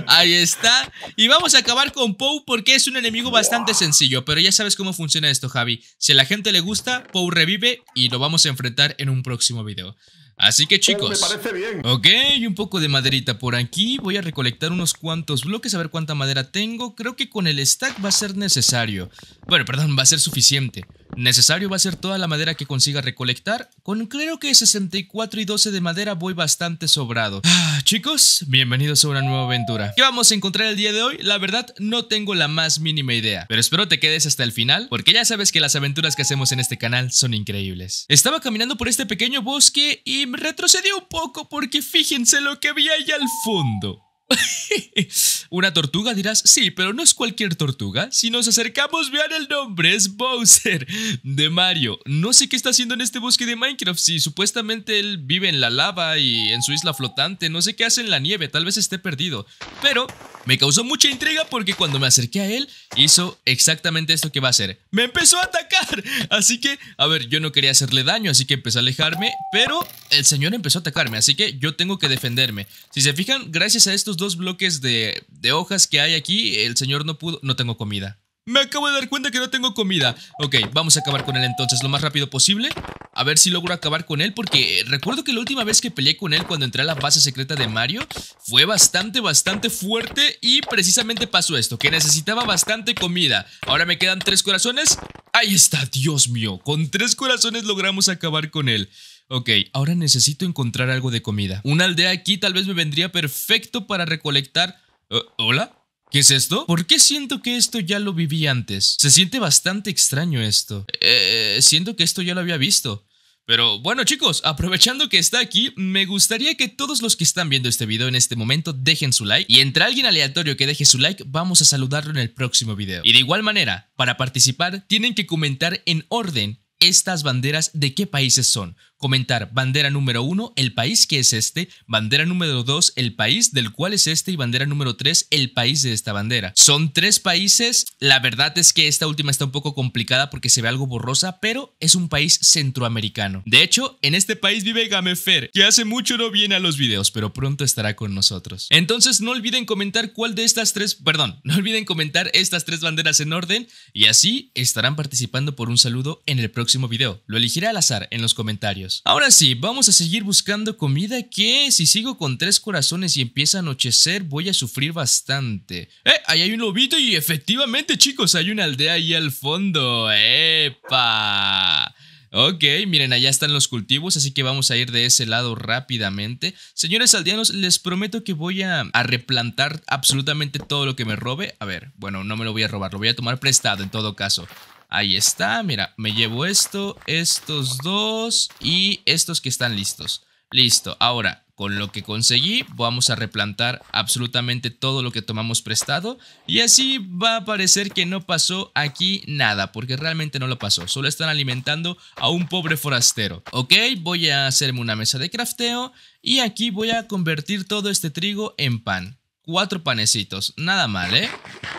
Ahí está. Y vamos a acabar con Poe porque es un enemigo bastante sencillo, pero ya sabes cómo funciona esto, Javi. Si a la gente le gusta, Poe revive y lo vamos a enfrentar en un próximo video. Así que chicos. me parece bien. Ok, un poco de maderita por aquí. Voy a recolectar unos cuantos bloques a ver cuánta madera tengo. Creo que con el stack va a ser necesario. Bueno, perdón, va a ser suficiente. Necesario va a ser toda la madera que consiga recolectar. Con creo que 64 y 12 de madera voy bastante sobrado. Ah, chicos, bienvenidos a una nueva aventura. ¿Qué vamos a encontrar el día de hoy? La verdad, no tengo la más mínima idea. Pero espero te quedes hasta el final, porque ya sabes que las aventuras que hacemos en este canal son increíbles. Estaba caminando por este pequeño bosque y retrocedió un poco porque fíjense lo que vi allá al fondo. ¿Una tortuga dirás? Sí, pero no es cualquier tortuga. Si nos acercamos, vean el nombre, es Bowser de Mario. No sé qué está haciendo en este bosque de Minecraft. Si supuestamente él vive en la lava y en su isla flotante, no sé qué hace en la nieve, tal vez esté perdido. Pero me causó mucha intriga porque cuando me acerqué a él, hizo exactamente esto que va a hacer. ¡Me empezó a atacar! Así que, a ver, yo no quería hacerle daño, así que empecé a alejarme, pero el señor empezó a atacarme, así que yo tengo que defenderme. Si se fijan, gracias a estos dos bloques de, hojas que hay aquí, el señor no pudo... No tengo comida. Me acabo de dar cuenta que no tengo comida. Ok, vamos a acabar con él entonces lo más rápido posible. A ver si logro acabar con él porque eh, recuerdo que la última vez que peleé con él cuando entré a la base secreta de Mario fue bastante, bastante fuerte y precisamente pasó esto, que necesitaba bastante comida. Ahora me quedan tres corazones. Ahí está, Dios mío, con tres corazones logramos acabar con él. Ok, ahora necesito encontrar algo de comida. Una aldea aquí tal vez me vendría perfecto para recolectar... ¿Eh? ¿Hola? ¿Qué es esto? ¿Por qué siento que esto ya lo viví antes? Se siente bastante extraño esto. Eh, siento que esto ya lo había visto. Pero bueno chicos, aprovechando que está aquí, me gustaría que todos los que están viendo este video en este momento dejen su like y entre alguien aleatorio que deje su like vamos a saludarlo en el próximo video. Y de igual manera, para participar tienen que comentar en orden estas banderas de qué países son. Comentar, bandera número uno, el país que es este, bandera número dos, el país del cual es este y bandera número tres, el país de esta bandera. Son tres países, la verdad es que esta última está un poco complicada porque se ve algo borrosa, pero es un país centroamericano. De hecho, en este país vive Gamefer, que hace mucho no viene a los videos, pero pronto estará con nosotros. Entonces no olviden comentar cuál de estas tres, perdón, no olviden comentar estas tres banderas en orden y así estarán participando por un saludo en el próximo video. Lo elegiré al azar en los comentarios. Ahora sí, vamos a seguir buscando comida que si sigo con tres corazones y empieza a anochecer voy a sufrir bastante. ¡Eh! Ahí hay un lobito y efectivamente chicos hay una aldea ahí al fondo. ¡Epa! Ok, miren, allá están los cultivos, así que vamos a ir de ese lado rápidamente. Señores aldeanos, les prometo que voy a, replantar absolutamente todo lo que me robe. A ver, bueno, no me lo voy a robar, lo voy a tomar prestado en todo caso. Ahí está, mira, me llevo esto, estos dos y estos que están listos. Listo, ahora con lo que conseguí vamos a replantar absolutamente todo lo que tomamos prestado y así va a parecer que no pasó aquí nada porque realmente no lo pasó, solo están alimentando a un pobre forastero. Ok, voy a hacerme una mesa de crafteo y aquí voy a convertir todo este trigo en pan cuatro panecitos. Nada mal, ¿eh?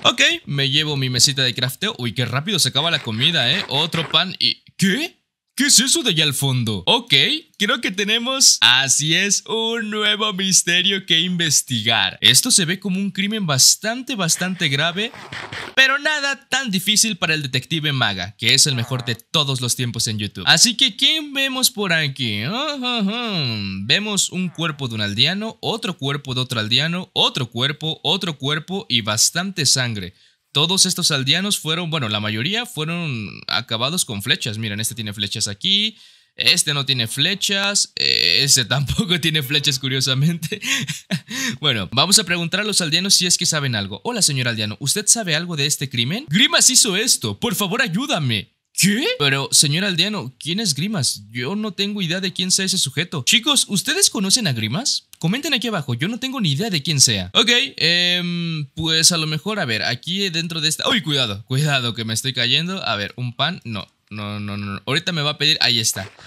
Ok, me llevo mi mesita de crafteo. Uy, qué rápido se acaba la comida, ¿eh? Otro pan y... ¿Qué? ¿Qué es eso de allá al fondo? Ok, creo que tenemos, así es, un nuevo misterio que investigar. Esto se ve como un crimen bastante, bastante grave, pero nada tan difícil para el detective Maga, que es el mejor de todos los tiempos en YouTube. Así que, ¿quién vemos por aquí? Vemos un cuerpo de un aldeano, otro cuerpo de otro aldeano, otro cuerpo, otro cuerpo y bastante sangre. Todos estos aldeanos fueron, bueno, la mayoría fueron acabados con flechas. Miren, este tiene flechas aquí, este no tiene flechas, eh, ese tampoco tiene flechas curiosamente. bueno, vamos a preguntar a los aldeanos si es que saben algo. Hola, señor aldeano, ¿usted sabe algo de este crimen? Grimas hizo esto, por favor ayúdame. ¿Qué? Pero, señor aldeano, ¿quién es Grimas? Yo no tengo idea de quién sea ese sujeto. Chicos, ¿ustedes conocen a Grimas? Comenten aquí abajo, yo no tengo ni idea de quién sea. Ok, em, pues a lo mejor, a ver, aquí dentro de esta... ¡Uy, cuidado! Cuidado, que me estoy cayendo. A ver, un pan, no. No, no, no, Ahorita me va a pedir... Ahí está.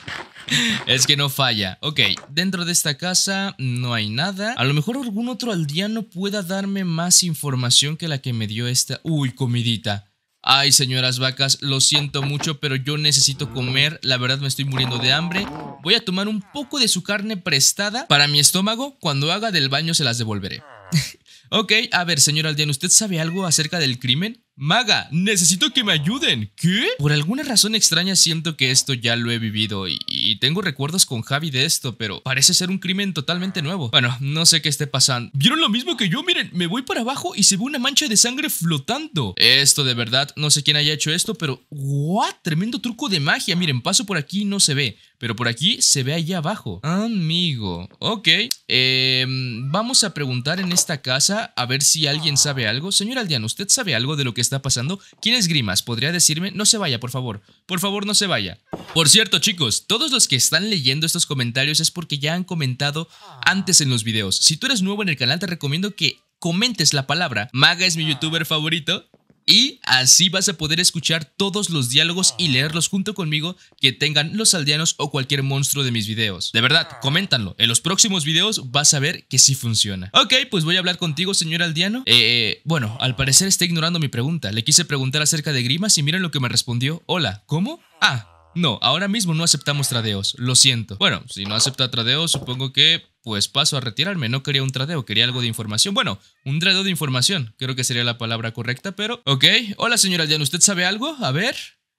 Es que no falla. Ok, dentro de esta casa no hay nada. A lo mejor algún otro aldeano pueda darme más información que la que me dio esta... ¡Uy, comidita! Ay, señoras vacas, lo siento mucho, pero yo necesito comer. La verdad me estoy muriendo de hambre. Voy a tomar un poco de su carne prestada para mi estómago. Cuando haga del baño se las devolveré. ok, a ver, señor Aldean, ¿usted sabe algo acerca del crimen? Maga, necesito que me ayuden. ¿Qué? Por alguna razón extraña siento que esto ya lo he vivido y, tengo recuerdos con Javi de esto, pero parece ser un crimen totalmente nuevo. Bueno, no sé qué esté pasando. ¿Vieron lo mismo que yo? Miren, me voy para abajo y se ve una mancha de sangre flotando. Esto de verdad, no sé quién haya hecho esto, pero what? Tremendo truco de magia. Miren, paso por aquí y no se ve, pero por aquí se ve allá abajo. Amigo, ok. Eh, vamos a preguntar en esta casa a ver si alguien sabe algo. Señor Aldeano, ¿usted sabe algo de lo que está pasando? ¿Quién es Grimas? ¿Podría decirme? No se vaya, por favor. Por favor, no se vaya. Por cierto, chicos, todos los que están leyendo estos comentarios es porque ya han comentado antes en los videos. Si tú eres nuevo en el canal, te recomiendo que comentes la palabra Maga es mi youtuber favorito y así vas a poder escuchar todos los diálogos y ah. leerlos junto conmigo que tengan los aldeanos o cualquier monstruo de mis videos. De verdad, ah. coméntanlo. En los próximos videos vas a ver que sí funciona. Ok, pues voy a hablar contigo, señor aldeano. Eh, eh, bueno, al parecer está ignorando mi pregunta. Le quise preguntar acerca de Grimas y miren lo que me respondió. Hola, ¿cómo? Ah, no, ahora mismo no aceptamos tradeos. Lo siento. Bueno, si no acepta tradeos, supongo que pues paso a retirarme. No quería un tradeo, quería algo de información. Bueno, un tradeo de información, creo que sería la palabra correcta, pero... Ok, hola señora Diana, ¿usted sabe algo? A ver.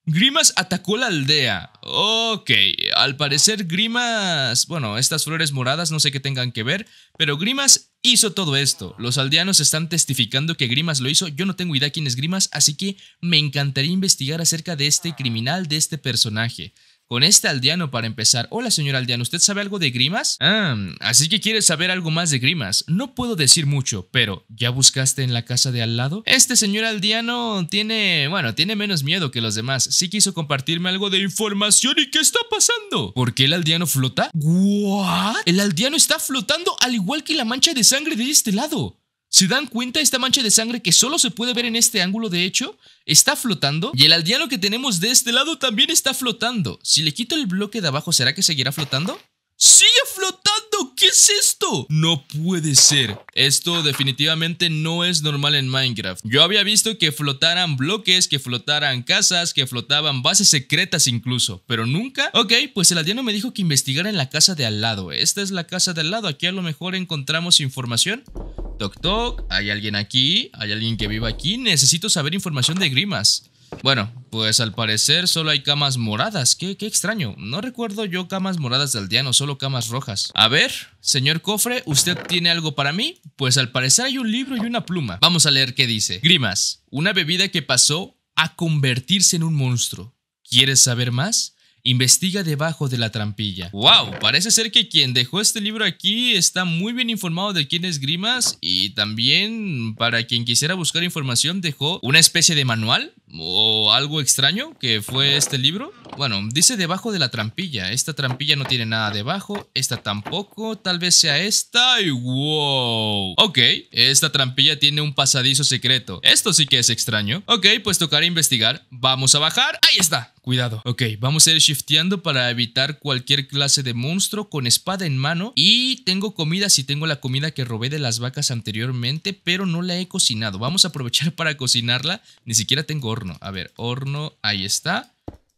Grimas atacó la aldea. Ok, al parecer Grimas... Bueno, estas flores moradas no sé qué tengan que ver, pero Grimas hizo todo esto. Los aldeanos están testificando que Grimas lo hizo. Yo no tengo idea quién es Grimas, así que me encantaría investigar acerca de este criminal, de este personaje con este aldeano para empezar. Hola, señor aldeano, ¿usted sabe algo de Grimas? Ah, así que quiere saber algo más de Grimas. No puedo decir mucho, pero ¿ya buscaste en la casa de al lado? Este señor aldeano tiene, bueno, tiene menos miedo que los demás. Sí quiso compartirme algo de información y ¿qué está pasando? ¿Por qué el aldeano flota? ¿What? El aldeano está flotando al igual que la mancha de sangre de este lado. ¿Se dan cuenta esta mancha de sangre que solo se puede ver en este ángulo de hecho? Está flotando y el aldeano que tenemos de este lado también está flotando. Si le quito el bloque de abajo, ¿será que seguirá flotando? ¡Sigue flotando! ¿Qué es esto? No puede ser. Esto definitivamente no es normal en Minecraft. Yo había visto que flotaran bloques, que flotaran casas, que flotaban bases secretas incluso, pero nunca. Ok, pues el aldeano me dijo que investigara en la casa de al lado. Esta es la casa de al lado. Aquí a lo mejor encontramos información. Toc toc, hay alguien aquí, hay alguien que viva aquí. Necesito saber información de Grimas. Bueno, pues al parecer solo hay camas moradas. Qué, extraño. No recuerdo yo camas moradas de no solo camas rojas. A ver, señor cofre, ¿usted tiene algo para mí? Pues al parecer hay un libro y una pluma. Vamos a leer qué dice. Grimas, una bebida que pasó a convertirse en un monstruo. ¿Quieres saber más? Investiga debajo de la trampilla. ¡Wow! Parece ser que quien dejó este libro aquí está muy bien informado de quién es Grimas y también para quien quisiera buscar información dejó una especie de manual o algo extraño que fue este libro. Bueno, dice debajo de la trampilla. Esta trampilla no tiene nada debajo. Esta tampoco. Tal vez sea esta. Y wow. Ok, esta trampilla tiene un pasadizo secreto. Esto sí que es extraño. Ok, pues tocará investigar. Vamos a bajar. Ahí está. Cuidado. Ok, vamos a ir shifteando para evitar cualquier clase de monstruo con espada en mano. Y tengo comida, sí, tengo la comida que robé de las vacas anteriormente, pero no la he cocinado. Vamos a aprovechar para cocinarla. Ni siquiera tengo horno. A ver, horno, ahí está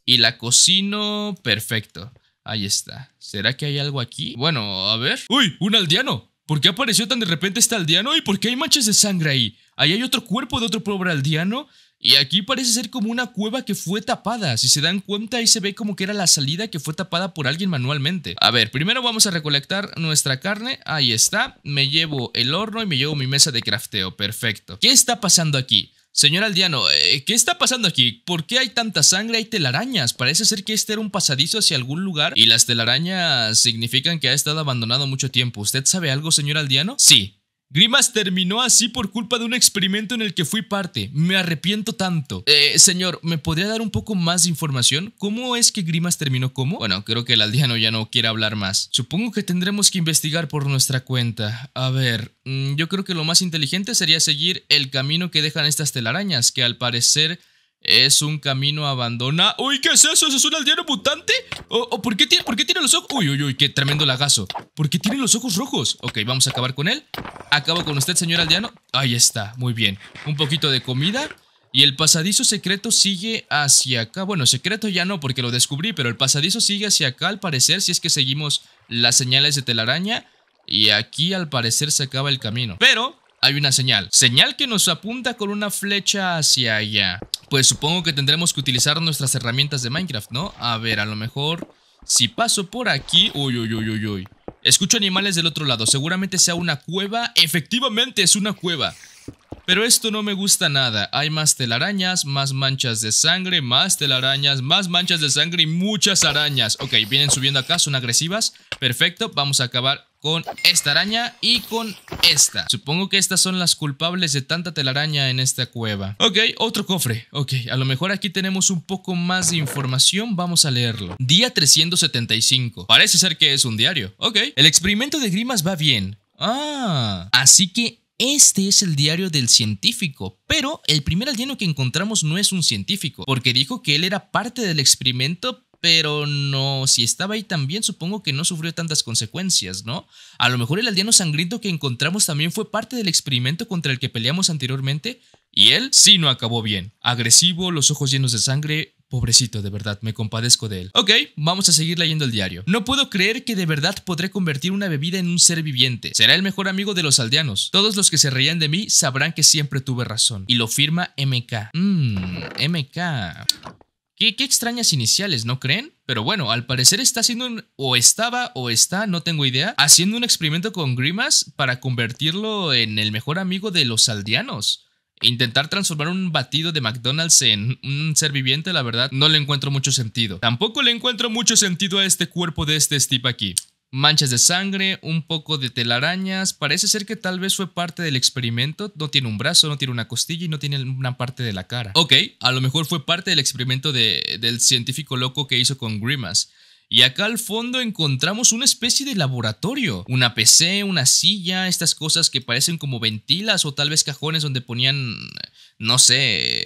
y la cocino perfecto. Ahí está. ¿Será que hay algo aquí? Bueno, a ver. ¡Uy! ¡Un aldeano! ¿Por qué apareció tan de repente este aldeano? ¿Y por qué hay manchas de sangre ahí? Ahí hay otro cuerpo de otro pobre aldeano. Y aquí parece ser como una cueva que fue tapada. Si se dan cuenta, ahí se ve como que era la salida que fue tapada por alguien manualmente. A ver, primero vamos a recolectar nuestra carne. Ahí está. Me llevo el horno y me llevo mi mesa de crafteo. Perfecto. ¿Qué está pasando aquí? Señor Aldiano, eh, ¿qué está pasando aquí? ¿Por qué hay tanta sangre? y telarañas. Parece ser que este era un pasadizo hacia algún lugar y las telarañas significan que ha estado abandonado mucho tiempo. ¿Usted sabe algo, señor Aldiano? Sí, Grimas terminó así por culpa de un experimento en el que fui parte. Me arrepiento tanto. Eh, señor, ¿me podría dar un poco más de información? ¿Cómo es que Grimas terminó como? Bueno, creo que el aldeano ya no quiere hablar más. Supongo que tendremos que investigar por nuestra cuenta. A ver, mm, yo creo que lo más inteligente sería seguir el camino que dejan estas telarañas, que al parecer es un camino abandonado. ¡Uy! ¿Qué es eso? es un aldeano mutante? ¿O, tiene, por qué tiene los ojos? ¡Uy, uy, uy! ¡Qué tremendo lagazo! ¿Por qué tiene los ojos rojos? Ok, vamos a acabar con él. Acabo con usted, señor aldeano. Ahí está, muy bien. Un poquito de comida. Y el pasadizo secreto sigue hacia acá. Bueno, secreto ya no porque lo descubrí, pero el pasadizo sigue hacia acá al parecer si es que seguimos las señales de telaraña. Y aquí al parecer se acaba el camino. Pero hay una señal. Señal que nos apunta con una flecha hacia allá pues supongo que tendremos que utilizar nuestras herramientas de Minecraft, ¿no? A ver, a lo mejor si paso por aquí... Uy, uy, uy, uy, uy. Escucho animales del otro lado, seguramente sea una cueva. Efectivamente, es una cueva. Pero esto no me gusta nada. Hay más telarañas, más manchas de sangre, más telarañas, más manchas de sangre y muchas arañas. Ok, vienen subiendo acá, son agresivas. Perfecto, vamos a acabar con esta araña y con esta. Supongo que estas son las culpables de tanta telaraña en esta cueva. Ok, otro cofre. Ok, a lo mejor aquí tenemos un poco más de información. Vamos a leerlo. Día 375. Parece ser que es un diario. Ok, el experimento de Grimas va bien. Ah, así que este es el diario del científico, pero el primer alieno que encontramos no es un científico, porque dijo que él era parte del experimento, pero no, si estaba ahí también, supongo que no sufrió tantas consecuencias, ¿no? A lo mejor el aldeano sangriento que encontramos también fue parte del experimento contra el que peleamos anteriormente, y él sí no acabó bien. Agresivo, los ojos llenos de sangre, Pobrecito, de verdad, me compadezco de él. Ok, vamos a seguir leyendo el diario. No puedo creer que de verdad podré convertir una bebida en un ser viviente. Será el mejor amigo de los aldeanos. Todos los que se reían de mí sabrán que siempre tuve razón. Y lo firma MK. Mmm, MK. Qué, extrañas iniciales, ¿no creen? Pero bueno, al parecer está haciendo un, o estaba o está, no tengo idea, haciendo un experimento con Grimas para convertirlo en el mejor amigo de los aldeanos. Intentar transformar un batido de McDonald's en un ser viviente, la verdad, no le encuentro mucho sentido. Tampoco le encuentro mucho sentido a este cuerpo de este Steve aquí. Manchas de sangre, un poco de telarañas, parece ser que tal vez fue parte del experimento, no tiene un brazo, no tiene una costilla y no tiene una parte de la cara. Ok, a lo mejor fue parte del experimento del científico loco que hizo con Grimas. Y acá al fondo encontramos una especie de laboratorio, una PC, una silla, estas cosas que parecen como ventilas o tal vez cajones donde ponían, no sé,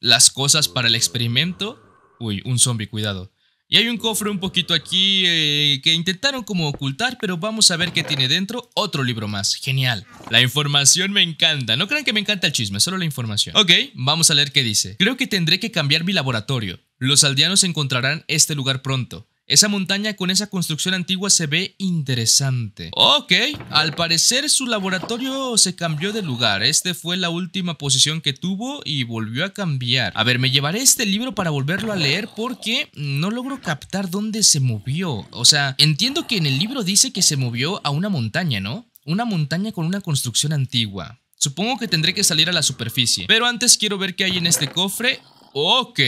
las cosas para el experimento. Uy, un zombie, cuidado. Y hay un cofre un poquito aquí eh, que intentaron como ocultar, pero vamos a ver qué tiene dentro. Otro libro más, genial. La información me encanta. No crean que me encanta el chisme, solo la información. Ok, vamos a leer qué dice. Creo que tendré que cambiar mi laboratorio. Los aldeanos encontrarán este lugar pronto. Esa montaña con esa construcción antigua se ve interesante. Ok, al parecer su laboratorio se cambió de lugar. Este fue la última posición que tuvo y volvió a cambiar. A ver, me llevaré este libro para volverlo a leer porque no logro captar dónde se movió. O sea, entiendo que en el libro dice que se movió a una montaña, ¿no? Una montaña con una construcción antigua. Supongo que tendré que salir a la superficie. Pero antes quiero ver qué hay en este cofre. Ok.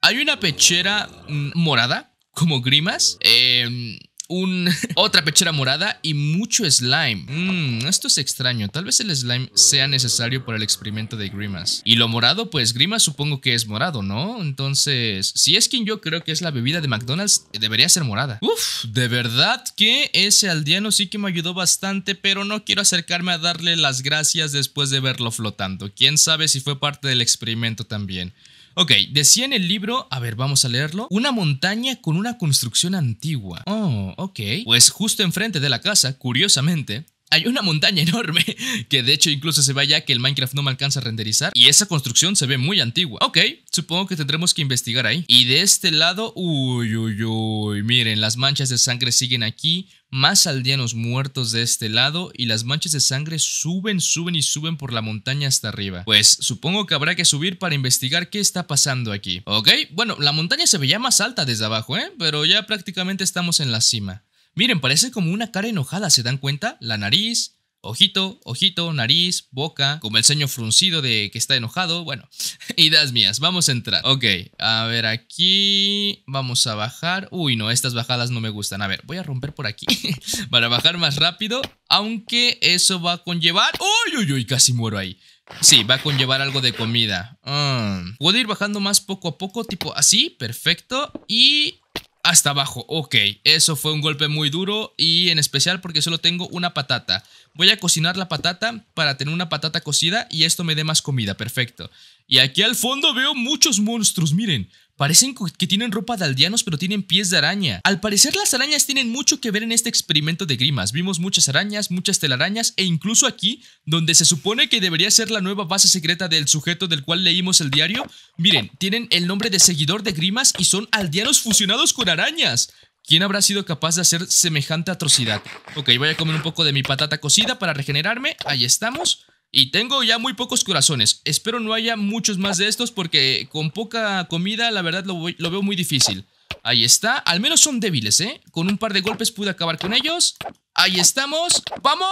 Hay una pechera mm, morada como grimas. Em, un, otra pechera morada y mucho slime. Mm, esto es extraño. Tal vez el slime sea necesario para el experimento de Grimas. Y lo morado, pues Grimas supongo que es morado, ¿no? Entonces, si es quien yo creo que es la bebida de McDonald's, debería ser morada. Uf, de verdad que ese aldeano sí que me ayudó bastante, pero no quiero acercarme a darle las gracias después de verlo flotando. Quién sabe si fue parte del experimento también. Ok, decía en el libro, a ver, vamos a leerlo, una montaña con una construcción antigua. Oh, ok. Pues justo enfrente de la casa, curiosamente, hay una montaña enorme que de hecho incluso se ve ya que el Minecraft no me alcanza a renderizar y esa construcción se ve muy antigua. Ok, supongo que tendremos que investigar ahí. Y de este lado, uy, uy, uy, miren, las manchas de sangre siguen aquí, más aldeanos muertos de este lado y las manchas de sangre suben, suben y suben por la montaña hasta arriba. Pues supongo que habrá que subir para investigar qué está pasando aquí. Ok, bueno, la montaña se veía más alta desde abajo, ¿eh? Pero ya prácticamente estamos en la cima. Miren, parece como una cara enojada, ¿se dan cuenta? La nariz, ojito, ojito, nariz, boca, como el ceño fruncido de que está enojado. Bueno, ideas mías, vamos a entrar. Ok, a ver aquí, vamos a bajar. Uy, no, estas bajadas no me gustan. A ver, voy a romper por aquí para bajar más rápido, aunque eso va a conllevar... ¡Uy, uy, uy! Casi muero ahí. Sí, va a conllevar algo de comida. Mm. Puedo ir bajando más poco a poco, tipo así, perfecto. Y hasta abajo. Ok, eso fue un golpe muy duro y en especial porque solo tengo una patata. Voy a cocinar la patata para tener una patata cocida y esto me dé más comida, perfecto. Y aquí al fondo veo muchos monstruos, miren. Parecen que tienen ropa de aldeanos, pero tienen pies de araña. Al parecer, las arañas tienen mucho que ver en este experimento de Grimas. Vimos muchas arañas, muchas telarañas, e incluso aquí, donde se supone que debería ser la nueva base secreta del sujeto del cual leímos el diario. Miren, tienen el nombre de seguidor de Grimas y son aldeanos fusionados con arañas. ¿Quién habrá sido capaz de hacer semejante atrocidad? Ok, voy a comer un poco de mi patata cocida para regenerarme. Ahí estamos. Y tengo ya muy pocos corazones. Espero no haya muchos más de estos porque con poca comida la verdad lo, veo muy difícil. Ahí está. Al menos son débiles, ¿eh? Con un par de golpes pude acabar con ellos. Ahí estamos. ¡Vamos!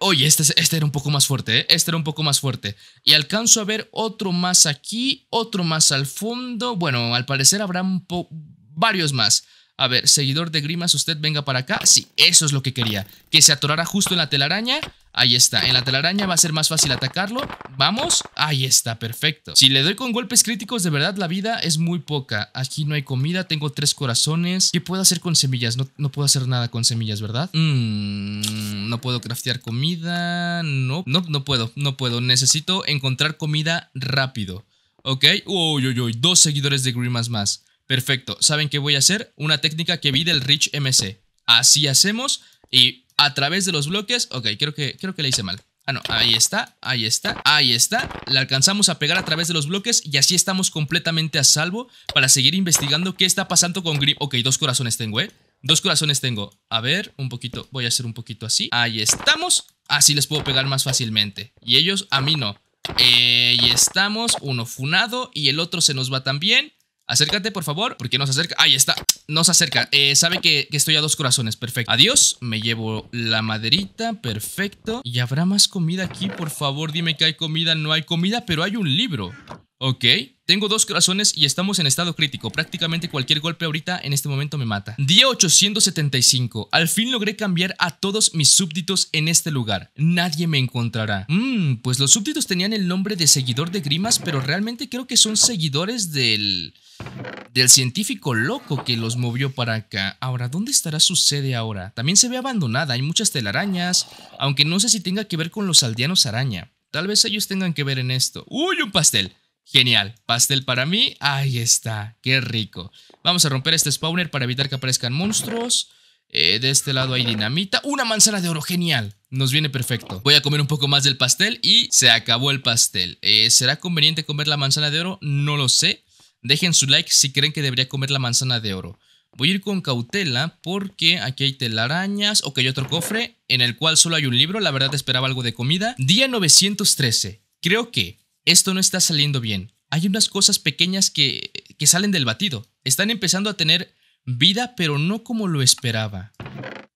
Oye, este, este, era un poco más fuerte, ¿eh? Este era un poco más fuerte. Y alcanzo a ver otro más aquí, otro más al fondo. Bueno, al parecer habrá varios más. A ver, seguidor de Grimas, usted venga para acá. Sí, eso es lo que quería. Que se atorara justo en la telaraña. Ahí está, en la telaraña va a ser más fácil atacarlo Vamos, ahí está, perfecto Si le doy con golpes críticos, de verdad la vida es muy poca Aquí no hay comida, tengo tres corazones ¿Qué puedo hacer con semillas? No, puedo hacer nada con semillas, ¿verdad? Mm, no puedo craftear comida No, no, no puedo, no puedo Necesito encontrar comida rápido ¿Ok? Uy, uy, uy, dos seguidores de Grimas más Perfecto. ¿Saben qué voy a hacer? Una técnica que vi del Rich MC. Así hacemos y a través de los bloques... Ok, creo que, creo que le hice mal. Ah, no, ahí está, ahí está, ahí está. La alcanzamos a pegar a través de los bloques y así estamos completamente a salvo para seguir investigando qué está pasando con Grip. Ok, dos corazones tengo, ¿eh? Dos corazones tengo. A ver, un poquito, voy a hacer un poquito así. Ahí estamos. Así les puedo pegar más fácilmente. Y ellos a mí no. Ahí eh, y estamos, uno funado y el otro se nos va también. Acércate, por favor, porque se acerca. Ahí está, No se acerca. Eh, sabe que, que, estoy a dos corazones, perfecto. Adiós, me llevo la maderita, perfecto. ¿Y habrá más comida aquí? Por favor, dime que hay comida. No hay comida, pero hay un libro. Ok, tengo dos corazones y estamos en estado crítico. Prácticamente cualquier golpe ahorita en este momento me mata. Día 875. Al fin logré cambiar a todos mis súbditos en este lugar. Nadie me encontrará. Mmm, pues los súbditos tenían el nombre de seguidor de Grimas, pero realmente creo que son seguidores del del científico loco que los movió para acá. Ahora, ¿dónde estará su sede ahora? También se ve abandonada, hay muchas telarañas, aunque no sé si tenga que ver con los aldeanos araña. Tal vez ellos tengan que ver en esto. ¡Uy, un pastel! Genial, pastel para mí, ahí está, qué rico. Vamos a romper este spawner para evitar que aparezcan monstruos. Eh, de este lado hay dinamita, una manzana de oro, genial, nos viene perfecto. Voy a comer un poco más del pastel y se acabó el pastel. Eh, ¿Será conveniente comer la manzana de oro? No lo sé. Dejen su like si creen que debería comer la manzana de oro. Voy a ir con cautela porque aquí hay telarañas. O hay otro cofre en el cual solo hay un libro. La verdad esperaba algo de comida. Día 913. Creo que esto no está saliendo bien. Hay unas cosas pequeñas que, que salen del batido. Están empezando a tener vida, pero no como lo esperaba.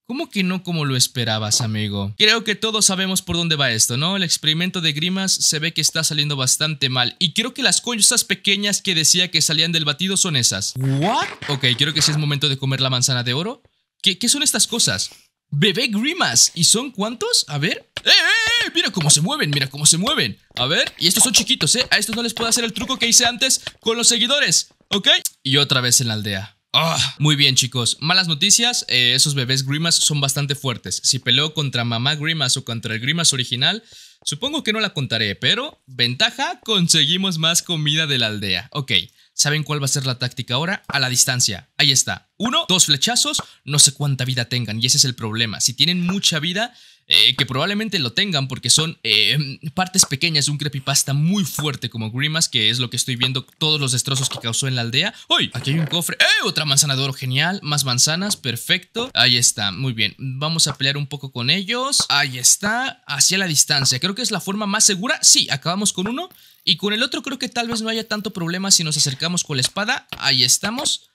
¿Cómo que no como lo esperabas, amigo? Creo que todos sabemos por dónde va esto, ¿no? El experimento de Grimas se ve que está saliendo bastante mal. Y creo que las cosas pequeñas que decía que salían del batido son esas. ¿What? Ok, creo que sí es momento de comer la manzana de oro. ¿Qué, qué son estas cosas? Bebé Grimas. ¿Y son cuántos? A ver. ¡Eh, eh, eh! Mira cómo se mueven, mira cómo se mueven. A ver, y estos son chiquitos, ¿eh? A estos no les puedo hacer el truco que hice antes con los seguidores, ¿ok? Y otra vez en la aldea. Ah, muy bien chicos, malas noticias, eh, esos bebés Grimas son bastante fuertes. Si peleo contra mamá Grimas o contra el Grimas original, supongo que no la contaré, pero ventaja, conseguimos más comida de la aldea. Ok, ¿saben cuál va a ser la táctica ahora? A la distancia, ahí está. Uno, dos flechazos, no sé cuánta vida tengan y ese es el problema. Si tienen mucha vida, eh, que probablemente lo tengan porque son eh, partes pequeñas de un creepypasta muy fuerte como Grimas, que es lo que estoy viendo, todos los destrozos que causó en la aldea. ¡Uy! Aquí hay un cofre. ¡Eh! Otra manzana de oro, genial. Más manzanas, perfecto. Ahí está, muy bien. Vamos a pelear un poco con ellos. Ahí está, hacia la distancia. Creo que es la forma más segura. Sí, acabamos con uno. Y con el otro creo que tal vez no haya tanto problema si nos acercamos con la espada. Ahí estamos.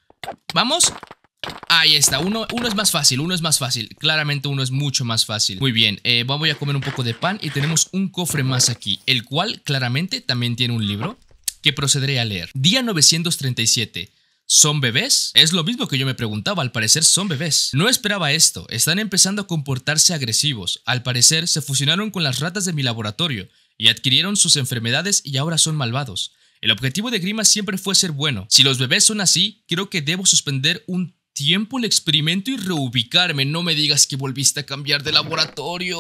Vamos. Ahí está, uno, uno, es más fácil, uno es más fácil Claramente uno es mucho más fácil Muy bien, vamos eh, voy a comer un poco de pan Y tenemos un cofre más aquí El cual claramente también tiene un libro Que procederé a leer Día 937 ¿Son bebés? Es lo mismo que yo me preguntaba, al parecer son bebés. No esperaba esto, están empezando a comportarse agresivos. Al parecer se fusionaron con las ratas de mi laboratorio y adquirieron sus enfermedades y ahora son malvados. El objetivo de Grima siempre fue ser bueno. Si los bebés son así, creo que debo suspender un tiempo el experimento y reubicarme. No me digas que volviste a cambiar de laboratorio.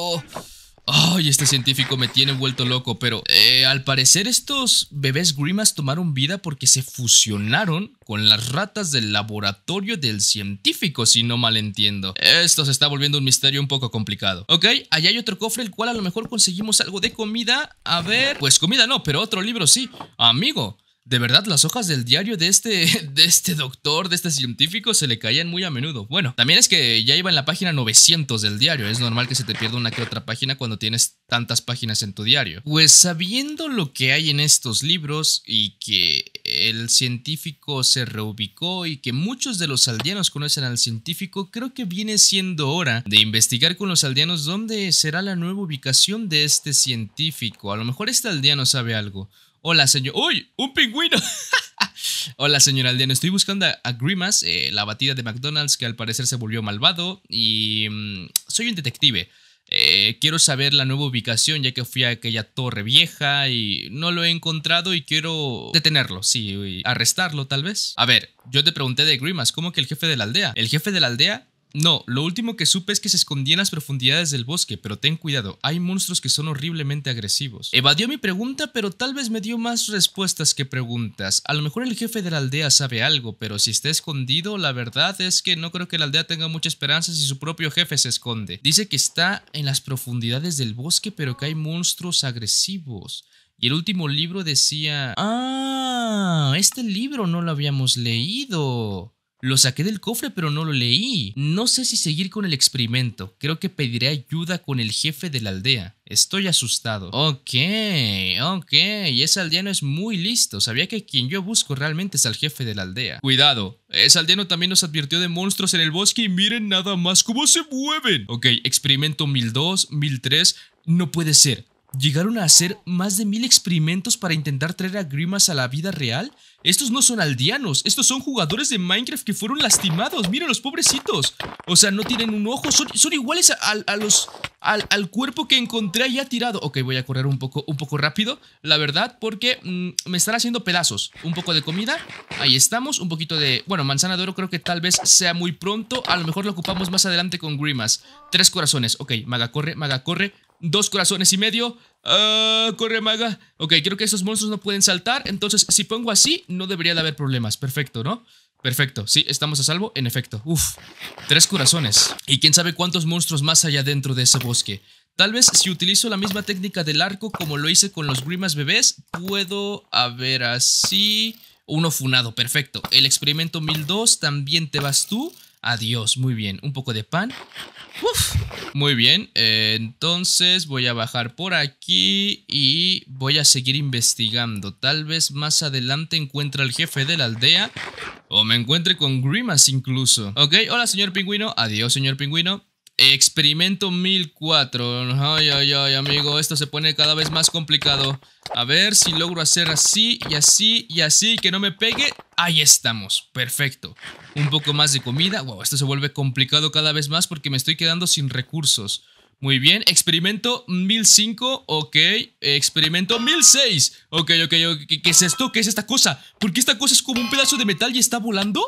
Ay, este científico me tiene vuelto loco, pero eh, al parecer estos bebés Grimas tomaron vida porque se fusionaron con las ratas del laboratorio del científico, si no mal entiendo. Esto se está volviendo un misterio un poco complicado. Ok, allá hay otro cofre, el cual a lo mejor conseguimos algo de comida. A ver, pues comida no, pero otro libro sí. Amigo, de verdad, las hojas del diario de este, de este doctor, de este científico, se le caían muy a menudo. Bueno, también es que ya iba en la página 900 del diario. Es normal que se te pierda una que otra página cuando tienes tantas páginas en tu diario. Pues sabiendo lo que hay en estos libros y que el científico se reubicó y que muchos de los aldeanos conocen al científico, creo que viene siendo hora de investigar con los aldeanos dónde será la nueva ubicación de este científico. A lo mejor este aldeano sabe algo. Hola, señor. ¡Uy! ¡Un pingüino! Hola, señor Aldeano. Estoy buscando a Grimas, eh, la batida de McDonald's que al parecer se volvió malvado. Y. Mm, soy un detective. Eh, quiero saber la nueva ubicación ya que fui a aquella torre vieja y no lo he encontrado y quiero detenerlo, sí, y arrestarlo tal vez. A ver, yo te pregunté de Grimas, ¿cómo que el jefe de la aldea? El jefe de la aldea no, lo último que supe es que se escondía en las profundidades del bosque, pero ten cuidado, hay monstruos que son horriblemente agresivos. Evadió mi pregunta, pero tal vez me dio más respuestas que preguntas. A lo mejor el jefe de la aldea sabe algo, pero si está escondido, la verdad es que no creo que la aldea tenga mucha esperanza si su propio jefe se esconde. Dice que está en las profundidades del bosque, pero que hay monstruos agresivos. Y el último libro decía... ¡Ah! Este libro no lo habíamos leído. Lo saqué del cofre pero no lo leí. No sé si seguir con el experimento. Creo que pediré ayuda con el jefe de la aldea. Estoy asustado. Ok, ok. Ese aldeano es muy listo. Sabía que quien yo busco realmente es el jefe de la aldea. Cuidado. Ese aldeano también nos advirtió de monstruos en el bosque y miren nada más cómo se mueven. Ok, experimento 1002, 1003. No puede ser. Llegaron a hacer más de mil experimentos para intentar traer a Grimas a la vida real. Estos no son aldeanos, estos son jugadores de Minecraft que fueron lastimados. Miren los pobrecitos. O sea, no tienen un ojo, son, iguales a, los, al, cuerpo que encontré allá tirado. Ok, voy a correr un poco, un poco rápido, la verdad, porque mm, me están haciendo pedazos. Un poco de comida, ahí estamos, un poquito de... Bueno, manzana de oro creo que tal vez sea muy pronto, a lo mejor lo ocupamos más adelante con Grimas. Tres corazones, ok, maga corre, maga corre, dos corazones y medio. Ah, corre, maga. Ok, creo que esos monstruos no pueden saltar. Entonces, si pongo así, no debería de haber problemas. Perfecto, ¿no? Perfecto, sí, estamos a salvo, en efecto. Uf, tres corazones. Y quién sabe cuántos monstruos más allá dentro de ese bosque. Tal vez si utilizo la misma técnica del arco como lo hice con los Grimas bebés, puedo haber así... Uno funado, perfecto. El experimento 1002 también te vas tú. Adiós, muy bien. Un poco de pan. Muy bien, eh, entonces voy a bajar por aquí y voy a seguir investigando. Tal vez más adelante encuentre al jefe de la aldea o me encuentre con Grimas incluso. Ok, hola señor pingüino. Adiós señor pingüino. Experimento 1004. Ay, ay, ay, amigo, esto se pone cada vez más complicado. A ver si logro hacer así y así y así, que no me pegue. Ahí estamos, perfecto. Un poco más de comida. Wow, esto se vuelve complicado cada vez más porque me estoy quedando sin recursos. Muy bien, experimento 1005, ok. Experimento 1006, ok, ok, ok. ¿Qué es esto? ¿Qué es esta cosa? ¿Por qué esta cosa es como un pedazo de metal y está volando?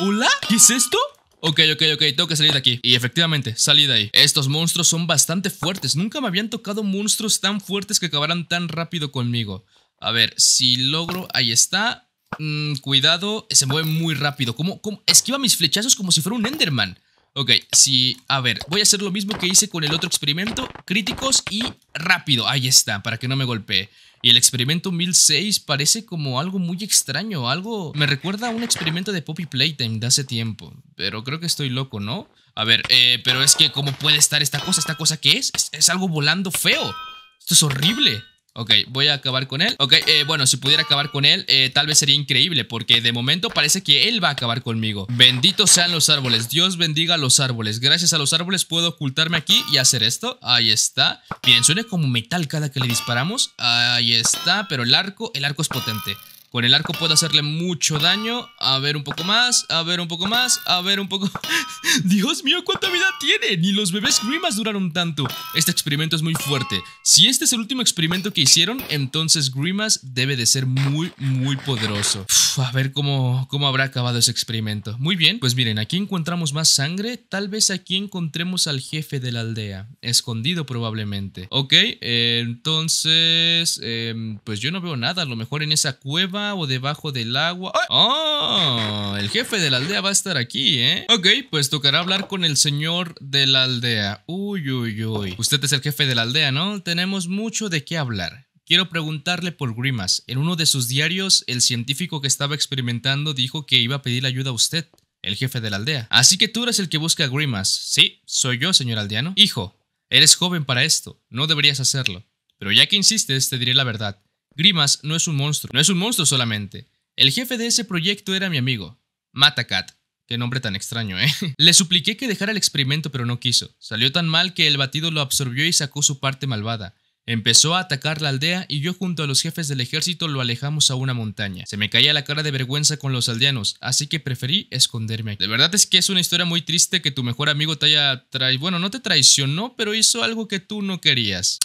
¿Hola? ¿Qué es esto? Ok, ok, ok, tengo que salir de aquí. Y efectivamente, salí de ahí. Estos monstruos son bastante fuertes. Nunca me habían tocado monstruos tan fuertes que acabaran tan rápido conmigo. A ver, si logro... Ahí está. Mm, cuidado, se mueve muy rápido. ¿Cómo, ¿Cómo? Esquiva mis flechazos como si fuera un Enderman. Ok, sí, a ver, voy a hacer lo mismo que hice con el otro experimento, críticos y rápido, ahí está, para que no me golpee. Y el experimento 1006 parece como algo muy extraño, algo... Me recuerda a un experimento de Poppy Playtime de hace tiempo, pero creo que estoy loco, ¿no? A ver, eh, pero es que ¿cómo puede estar esta cosa? ¿Esta cosa qué es? Es algo volando feo. Esto es horrible. Ok, voy a acabar con él Ok, eh, bueno, si pudiera acabar con él eh, Tal vez sería increíble porque de momento parece que él va a acabar conmigo Benditos sean los árboles Dios bendiga a los árboles Gracias a los árboles puedo ocultarme aquí y hacer esto Ahí está Bien, suena como metal cada que le disparamos Ahí está, pero el arco, el arco es potente con el arco puedo hacerle mucho daño. A ver un poco más, a ver un poco más, a ver un poco... ¡Dios mío, cuánta vida tiene! Ni los bebés Grimas duraron tanto. Este experimento es muy fuerte. Si este es el último experimento que hicieron, entonces Grimas debe de ser muy, muy poderoso. a ver cómo, cómo habrá acabado ese experimento. Muy bien, pues miren, aquí encontramos más sangre. Tal vez aquí encontremos al jefe de la aldea. Escondido probablemente. Ok, entonces... Em, pues yo no veo nada. A lo mejor en esa cueva o debajo del agua. ¡Oh! El jefe de la aldea va a estar aquí, ¿eh? Ok, pues tocará hablar con el señor de la aldea. Uy, uy, uy. Usted es el jefe de la aldea, ¿no? Tenemos mucho de qué hablar. Quiero preguntarle por Grimas. En uno de sus diarios, el científico que estaba experimentando dijo que iba a pedir ayuda a usted, el jefe de la aldea. Así que tú eres el que busca a Grimas. Sí, soy yo, señor aldeano. Hijo, eres joven para esto. No deberías hacerlo. Pero ya que insistes, te diré la verdad. Grimas no es un monstruo, no es un monstruo solamente. El jefe de ese proyecto era mi amigo, Matacat. Qué nombre tan extraño, ¿eh? Le supliqué que dejara el experimento, pero no quiso. Salió tan mal que el batido lo absorbió y sacó su parte malvada. Empezó a atacar la aldea y yo junto a los jefes del ejército lo alejamos a una montaña. Se me caía la cara de vergüenza con los aldeanos, así que preferí esconderme La De verdad es que es una historia muy triste que tu mejor amigo te haya traído. Bueno, no te traicionó, pero hizo algo que tú no querías.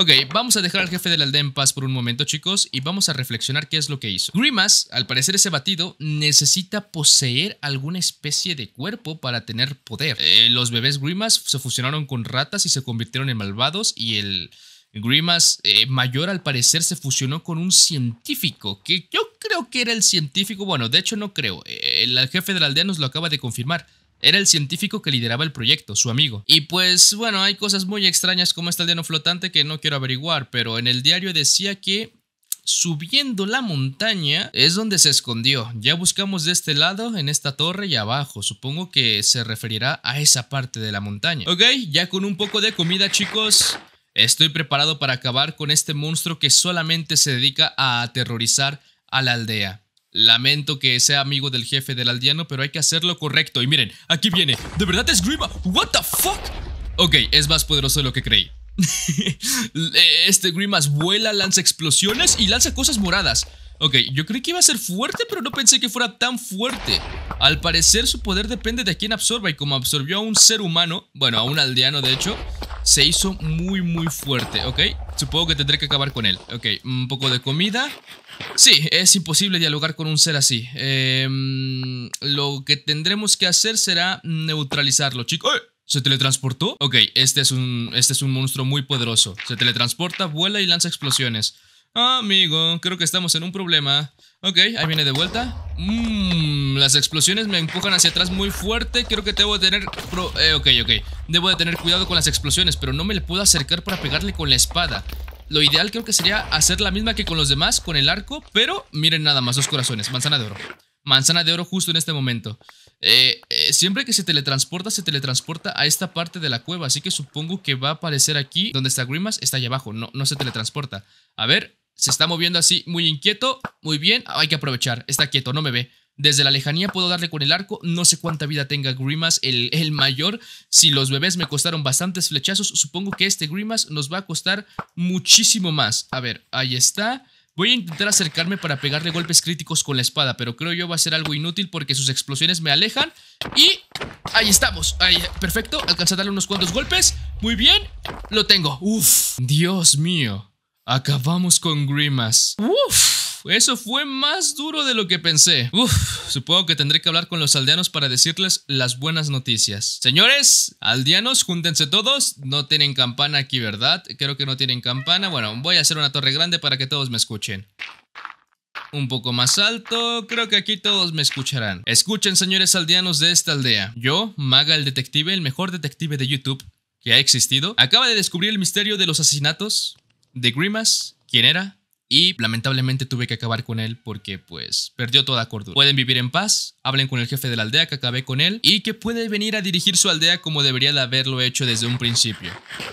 Ok, vamos a dejar al jefe de la aldea en paz por un momento, chicos, y vamos a reflexionar qué es lo que hizo. Grimas, al parecer ese batido, necesita poseer alguna especie de cuerpo para tener poder. Eh, los bebés Grimas se fusionaron con ratas y se convirtieron en malvados y el... Grimas eh, mayor al parecer se fusionó con un científico, que yo creo que era el científico, bueno, de hecho no creo, eh, el jefe de la aldea nos lo acaba de confirmar, era el científico que lideraba el proyecto, su amigo. Y pues bueno, hay cosas muy extrañas como este aldeano flotante que no quiero averiguar, pero en el diario decía que subiendo la montaña es donde se escondió. Ya buscamos de este lado, en esta torre y abajo. Supongo que se referirá a esa parte de la montaña. Ok, ya con un poco de comida chicos, estoy preparado para acabar con este monstruo que solamente se dedica a aterrorizar a la aldea. Lamento que sea amigo del jefe del aldeano, pero hay que hacerlo correcto. Y miren, aquí viene. ¿De verdad es Grima? ¿What the fuck? Ok, es más poderoso de lo que creí. Eh, este Grimas vuela, lanza explosiones y lanza cosas moradas. Ok, yo creí que iba a ser fuerte, pero no pensé que fuera tan fuerte. Al parecer su poder depende de quién absorba y como absorbió a un ser humano, bueno, a un aldeano de hecho, se hizo muy, muy fuerte, ¿ok? Supongo que tendré que acabar con él. Ok, un poco de comida. Sí, es imposible dialogar con un ser así. Em, lo que tendremos que hacer será neutralizarlo, chicos. ¿Se teletransportó? Ok, este es, un, este es un monstruo muy poderoso. Se teletransporta, vuela y lanza explosiones. Amigo, creo que estamos en un problema. Ok, ahí viene de vuelta. Mmm, las explosiones me empujan hacia atrás muy fuerte. Creo que debo que tener... Eh, ok, ok. Debo de tener cuidado con las explosiones, pero no me le puedo acercar para pegarle con la espada. Lo ideal creo que sería hacer la misma que con los demás, con el arco, pero miren nada más, dos corazones, manzana de oro. Manzana de oro justo en este momento. Eh, eh, siempre que se teletransporta, se teletransporta a esta parte de la cueva, así que supongo que va a aparecer aquí, donde está Grimas, está allá abajo, no, no se teletransporta. A ver, se está moviendo así, muy inquieto. Muy bien, hay que aprovechar. Está quieto, no me ve. Desde la lejanía puedo darle con el arco. No sé cuánta vida tenga Grimas, el, mayor. Si los bebés me costaron bastantes flechazos, supongo que este Grimas nos va a costar muchísimo más. A ver, ahí está. Voy a intentar acercarme para pegarle golpes críticos con la espada, pero creo yo va a ser algo inútil porque sus explosiones me alejan. Y ahí estamos. Ahí, perfecto. Alcanza a darle unos cuantos golpes. Muy bien. Lo tengo. Uf. Dios mío. Acabamos con Grimas. Uf, eso fue más duro de lo que pensé. Uf, supongo que tendré que hablar con los aldeanos para decirles las buenas noticias. Señores, aldeanos, júntense todos. No tienen campana aquí, ¿verdad? Creo que no tienen campana. Bueno, voy a hacer una torre grande para que todos me escuchen un poco más alto, creo que aquí todos me escucharán. Escuchen, señores aldeanos de esta aldea. Yo, Maga el detective, el mejor detective de YouTube que ha existido, acaba de descubrir el misterio de los asesinatos de Grimas, ¿Quién era, y lamentablemente tuve que acabar con él porque pues perdió toda cordura. Pueden vivir en paz, hablen con el jefe de la aldea que acabé con él y que puede venir a dirigir su aldea como debería de haberlo hecho desde un principio.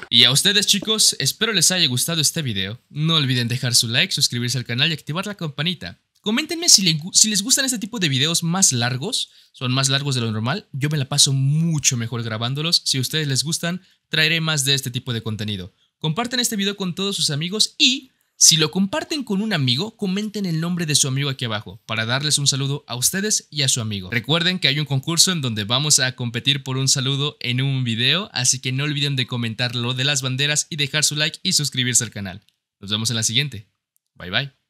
Y a ustedes chicos, espero les haya gustado este video. No olviden dejar su like, suscribirse al canal y activar la campanita. Coméntenme si, si les gustan este tipo de videos más largos, son más largos de lo normal, yo me la paso mucho mejor grabándolos. Si a ustedes les gustan, traeré más de este tipo de contenido. Comparten este video con todos sus amigos y si lo comparten con un amigo, comenten el nombre de su amigo aquí abajo para darles un saludo a ustedes y a su amigo. Recuerden que hay un concurso en donde vamos a competir por un saludo en un video, así que no olviden de comentar lo de las banderas y dejar su like y suscribirse al canal. Nos vemos en la siguiente. Bye bye.